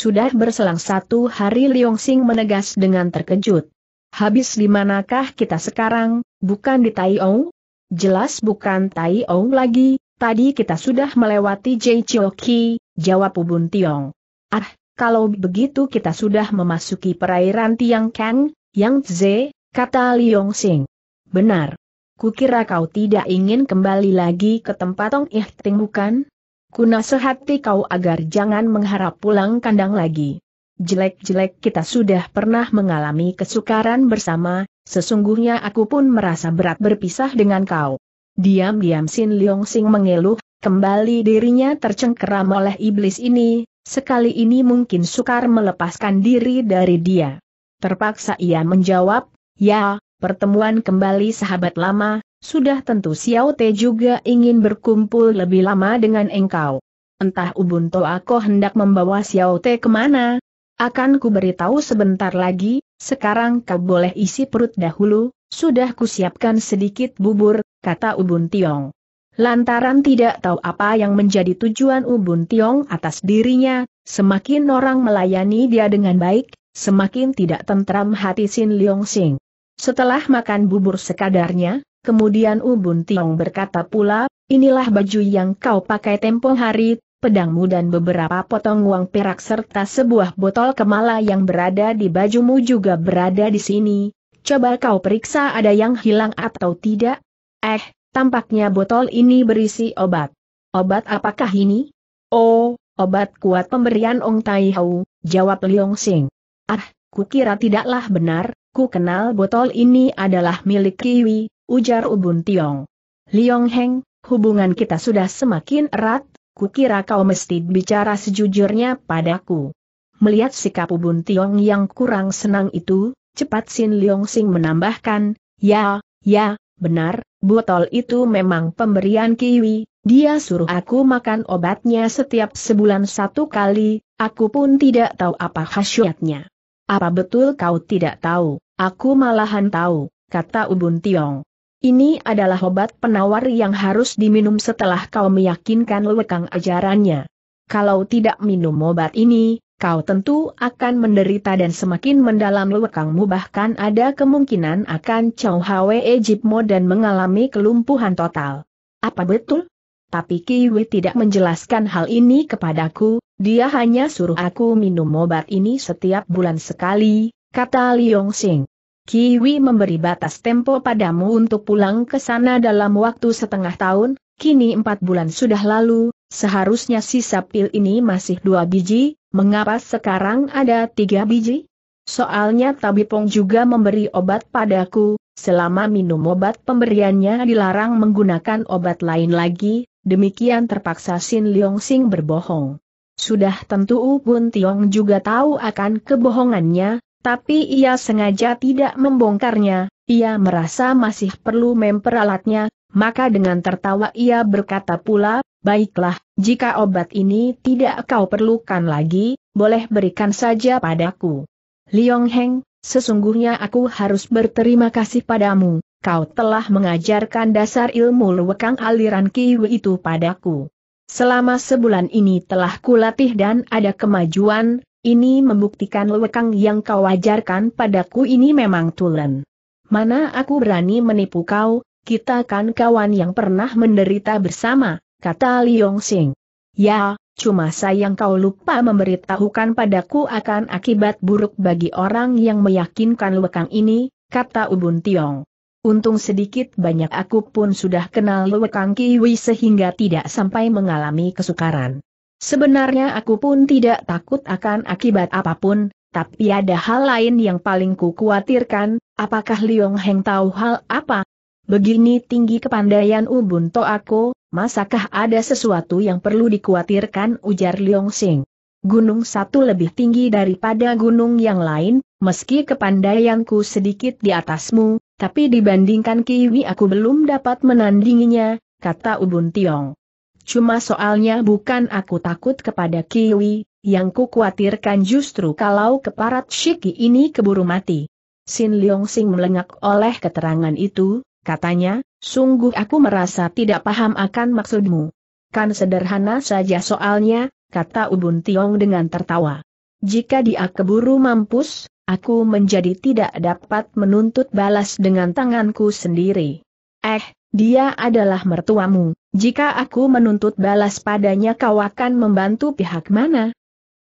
Sudah berselang satu hari Liong Sing menegas dengan terkejut. Habis di manakah kita sekarang, bukan di Ong? Jelas bukan Ong lagi, tadi kita sudah melewati Jai Ki, jawab Ubun Tiong. Ah, kalau begitu kita sudah memasuki perairan Tiang Kang, Yang Tze, kata Liong Sing. Benar. Kukira kau tidak ingin kembali lagi ke tempat Ong Ihting bukan? Kuna sehati kau agar jangan mengharap pulang kandang lagi. Jelek-jelek kita sudah pernah mengalami kesukaran bersama, sesungguhnya aku pun merasa berat berpisah dengan kau. Diam-diam Sin Leong Sing mengeluh, kembali dirinya tercengkeram oleh iblis ini, sekali ini mungkin sukar melepaskan diri dari dia. Terpaksa ia menjawab, ya, pertemuan kembali sahabat lama, sudah tentu Xiao Te juga ingin berkumpul lebih lama dengan engkau. Entah Ubuntu aku hendak membawa Xiao Te kemana? Akan ku beritahu sebentar lagi, sekarang kau boleh isi perut dahulu, sudah ku siapkan sedikit bubur, kata Ubun Tiong. Lantaran tidak tahu apa yang menjadi tujuan Ubun Tiong atas dirinya, semakin orang melayani dia dengan baik, semakin tidak tentram hati Sin Leong Sing. Setelah makan bubur sekadarnya, Kemudian Ubun Tiong berkata pula, inilah baju yang kau pakai tempo hari, pedangmu dan beberapa potong uang perak serta sebuah botol kemala yang berada di bajumu juga berada di sini. Coba kau periksa ada yang hilang atau tidak? Eh, tampaknya botol ini berisi obat. Obat apakah ini? Oh, obat kuat pemberian Ong Tai Hau, jawab Liong Sing. Ah, kukira tidaklah benar, ku kenal botol ini adalah milik Kiwi, ujar Ubun Tiong. Liong Heng, hubungan kita sudah semakin erat, kukira kau mesti bicara sejujurnya padaku. Melihat sikap Ubun Tiong yang kurang senang itu, cepat Sin Liong Sing menambahkan, ya, ya, benar, botol itu memang pemberian Kiwi, dia suruh aku makan obatnya setiap sebulan satu kali, aku pun tidak tahu apa khasiatnya. Apa betul kau tidak tahu, aku malahan tahu, kata Ubun Tiong. Ini adalah obat penawar yang harus diminum setelah kau meyakinkan lekang ajarannya. Kalau tidak minum obat ini, kau tentu akan menderita dan semakin mendalam lekangmu bahkan ada kemungkinan akan Chow Hwe Ejipmo dan mengalami kelumpuhan total. Apa betul? Tapi Kiwi tidak menjelaskan hal ini kepadaku, dia hanya suruh aku minum obat ini setiap bulan sekali, kata Liong Sing. Kiwi memberi batas tempo padamu untuk pulang ke sana dalam waktu setengah tahun, kini empat bulan sudah lalu, seharusnya sisa pil ini masih dua biji, mengapa sekarang ada tiga biji? Soalnya Tabipong juga memberi obat padaku, selama minum obat pemberiannya dilarang menggunakan obat lain lagi, demikian terpaksa Sin Leong Sing berbohong. Sudah tentu Ubun Tiong juga tahu akan kebohongannya, tapi ia sengaja tidak membongkarnya, ia merasa masih perlu memperalatnya, maka dengan tertawa ia berkata pula, baiklah, jika obat ini tidak kau perlukan lagi, boleh berikan saja padaku. Liong Heng, sesungguhnya aku harus berterima kasih padamu, kau telah mengajarkan dasar ilmu lewekang aliran kiwi itu padaku. Selama sebulan ini telah kulatih dan ada kemajuan, ini membuktikan lewekang yang kau ajarkan padaku ini memang tulen. Mana aku berani menipu kau, kita kan kawan yang pernah menderita bersama, kata Liong Sing. Ya, cuma sayang kau lupa memberitahukan padaku akan akibat buruk bagi orang yang meyakinkan lewekang ini, kata Ubun Tiong. Untung sedikit banyak aku pun sudah kenal lewekang Kiwi sehingga tidak sampai mengalami kesukaran. Sebenarnya aku pun tidak takut akan akibat apapun, tapi ada hal lain yang paling khawatirkan. apakah Liong Heng tahu hal apa? Begini tinggi kepandaian Ubun aku, masakah ada sesuatu yang perlu dikhawatirkan ujar Liong Sing. Gunung satu lebih tinggi daripada gunung yang lain, meski kepandaianku sedikit di atasmu, tapi dibandingkan Kiwi aku belum dapat menandinginya, kata Ubun Tiong. Cuma soalnya bukan aku takut kepada Kiwi, yang ku khawatirkan justru kalau keparat Shiki ini keburu mati. Sin Leong Sing melengak oleh keterangan itu, katanya, sungguh aku merasa tidak paham akan maksudmu. Kan sederhana saja soalnya, kata Ubun Tiong dengan tertawa. Jika dia keburu mampus, aku menjadi tidak dapat menuntut balas dengan tanganku sendiri. Eh, dia adalah mertuamu, jika aku menuntut balas padanya kau akan membantu pihak mana?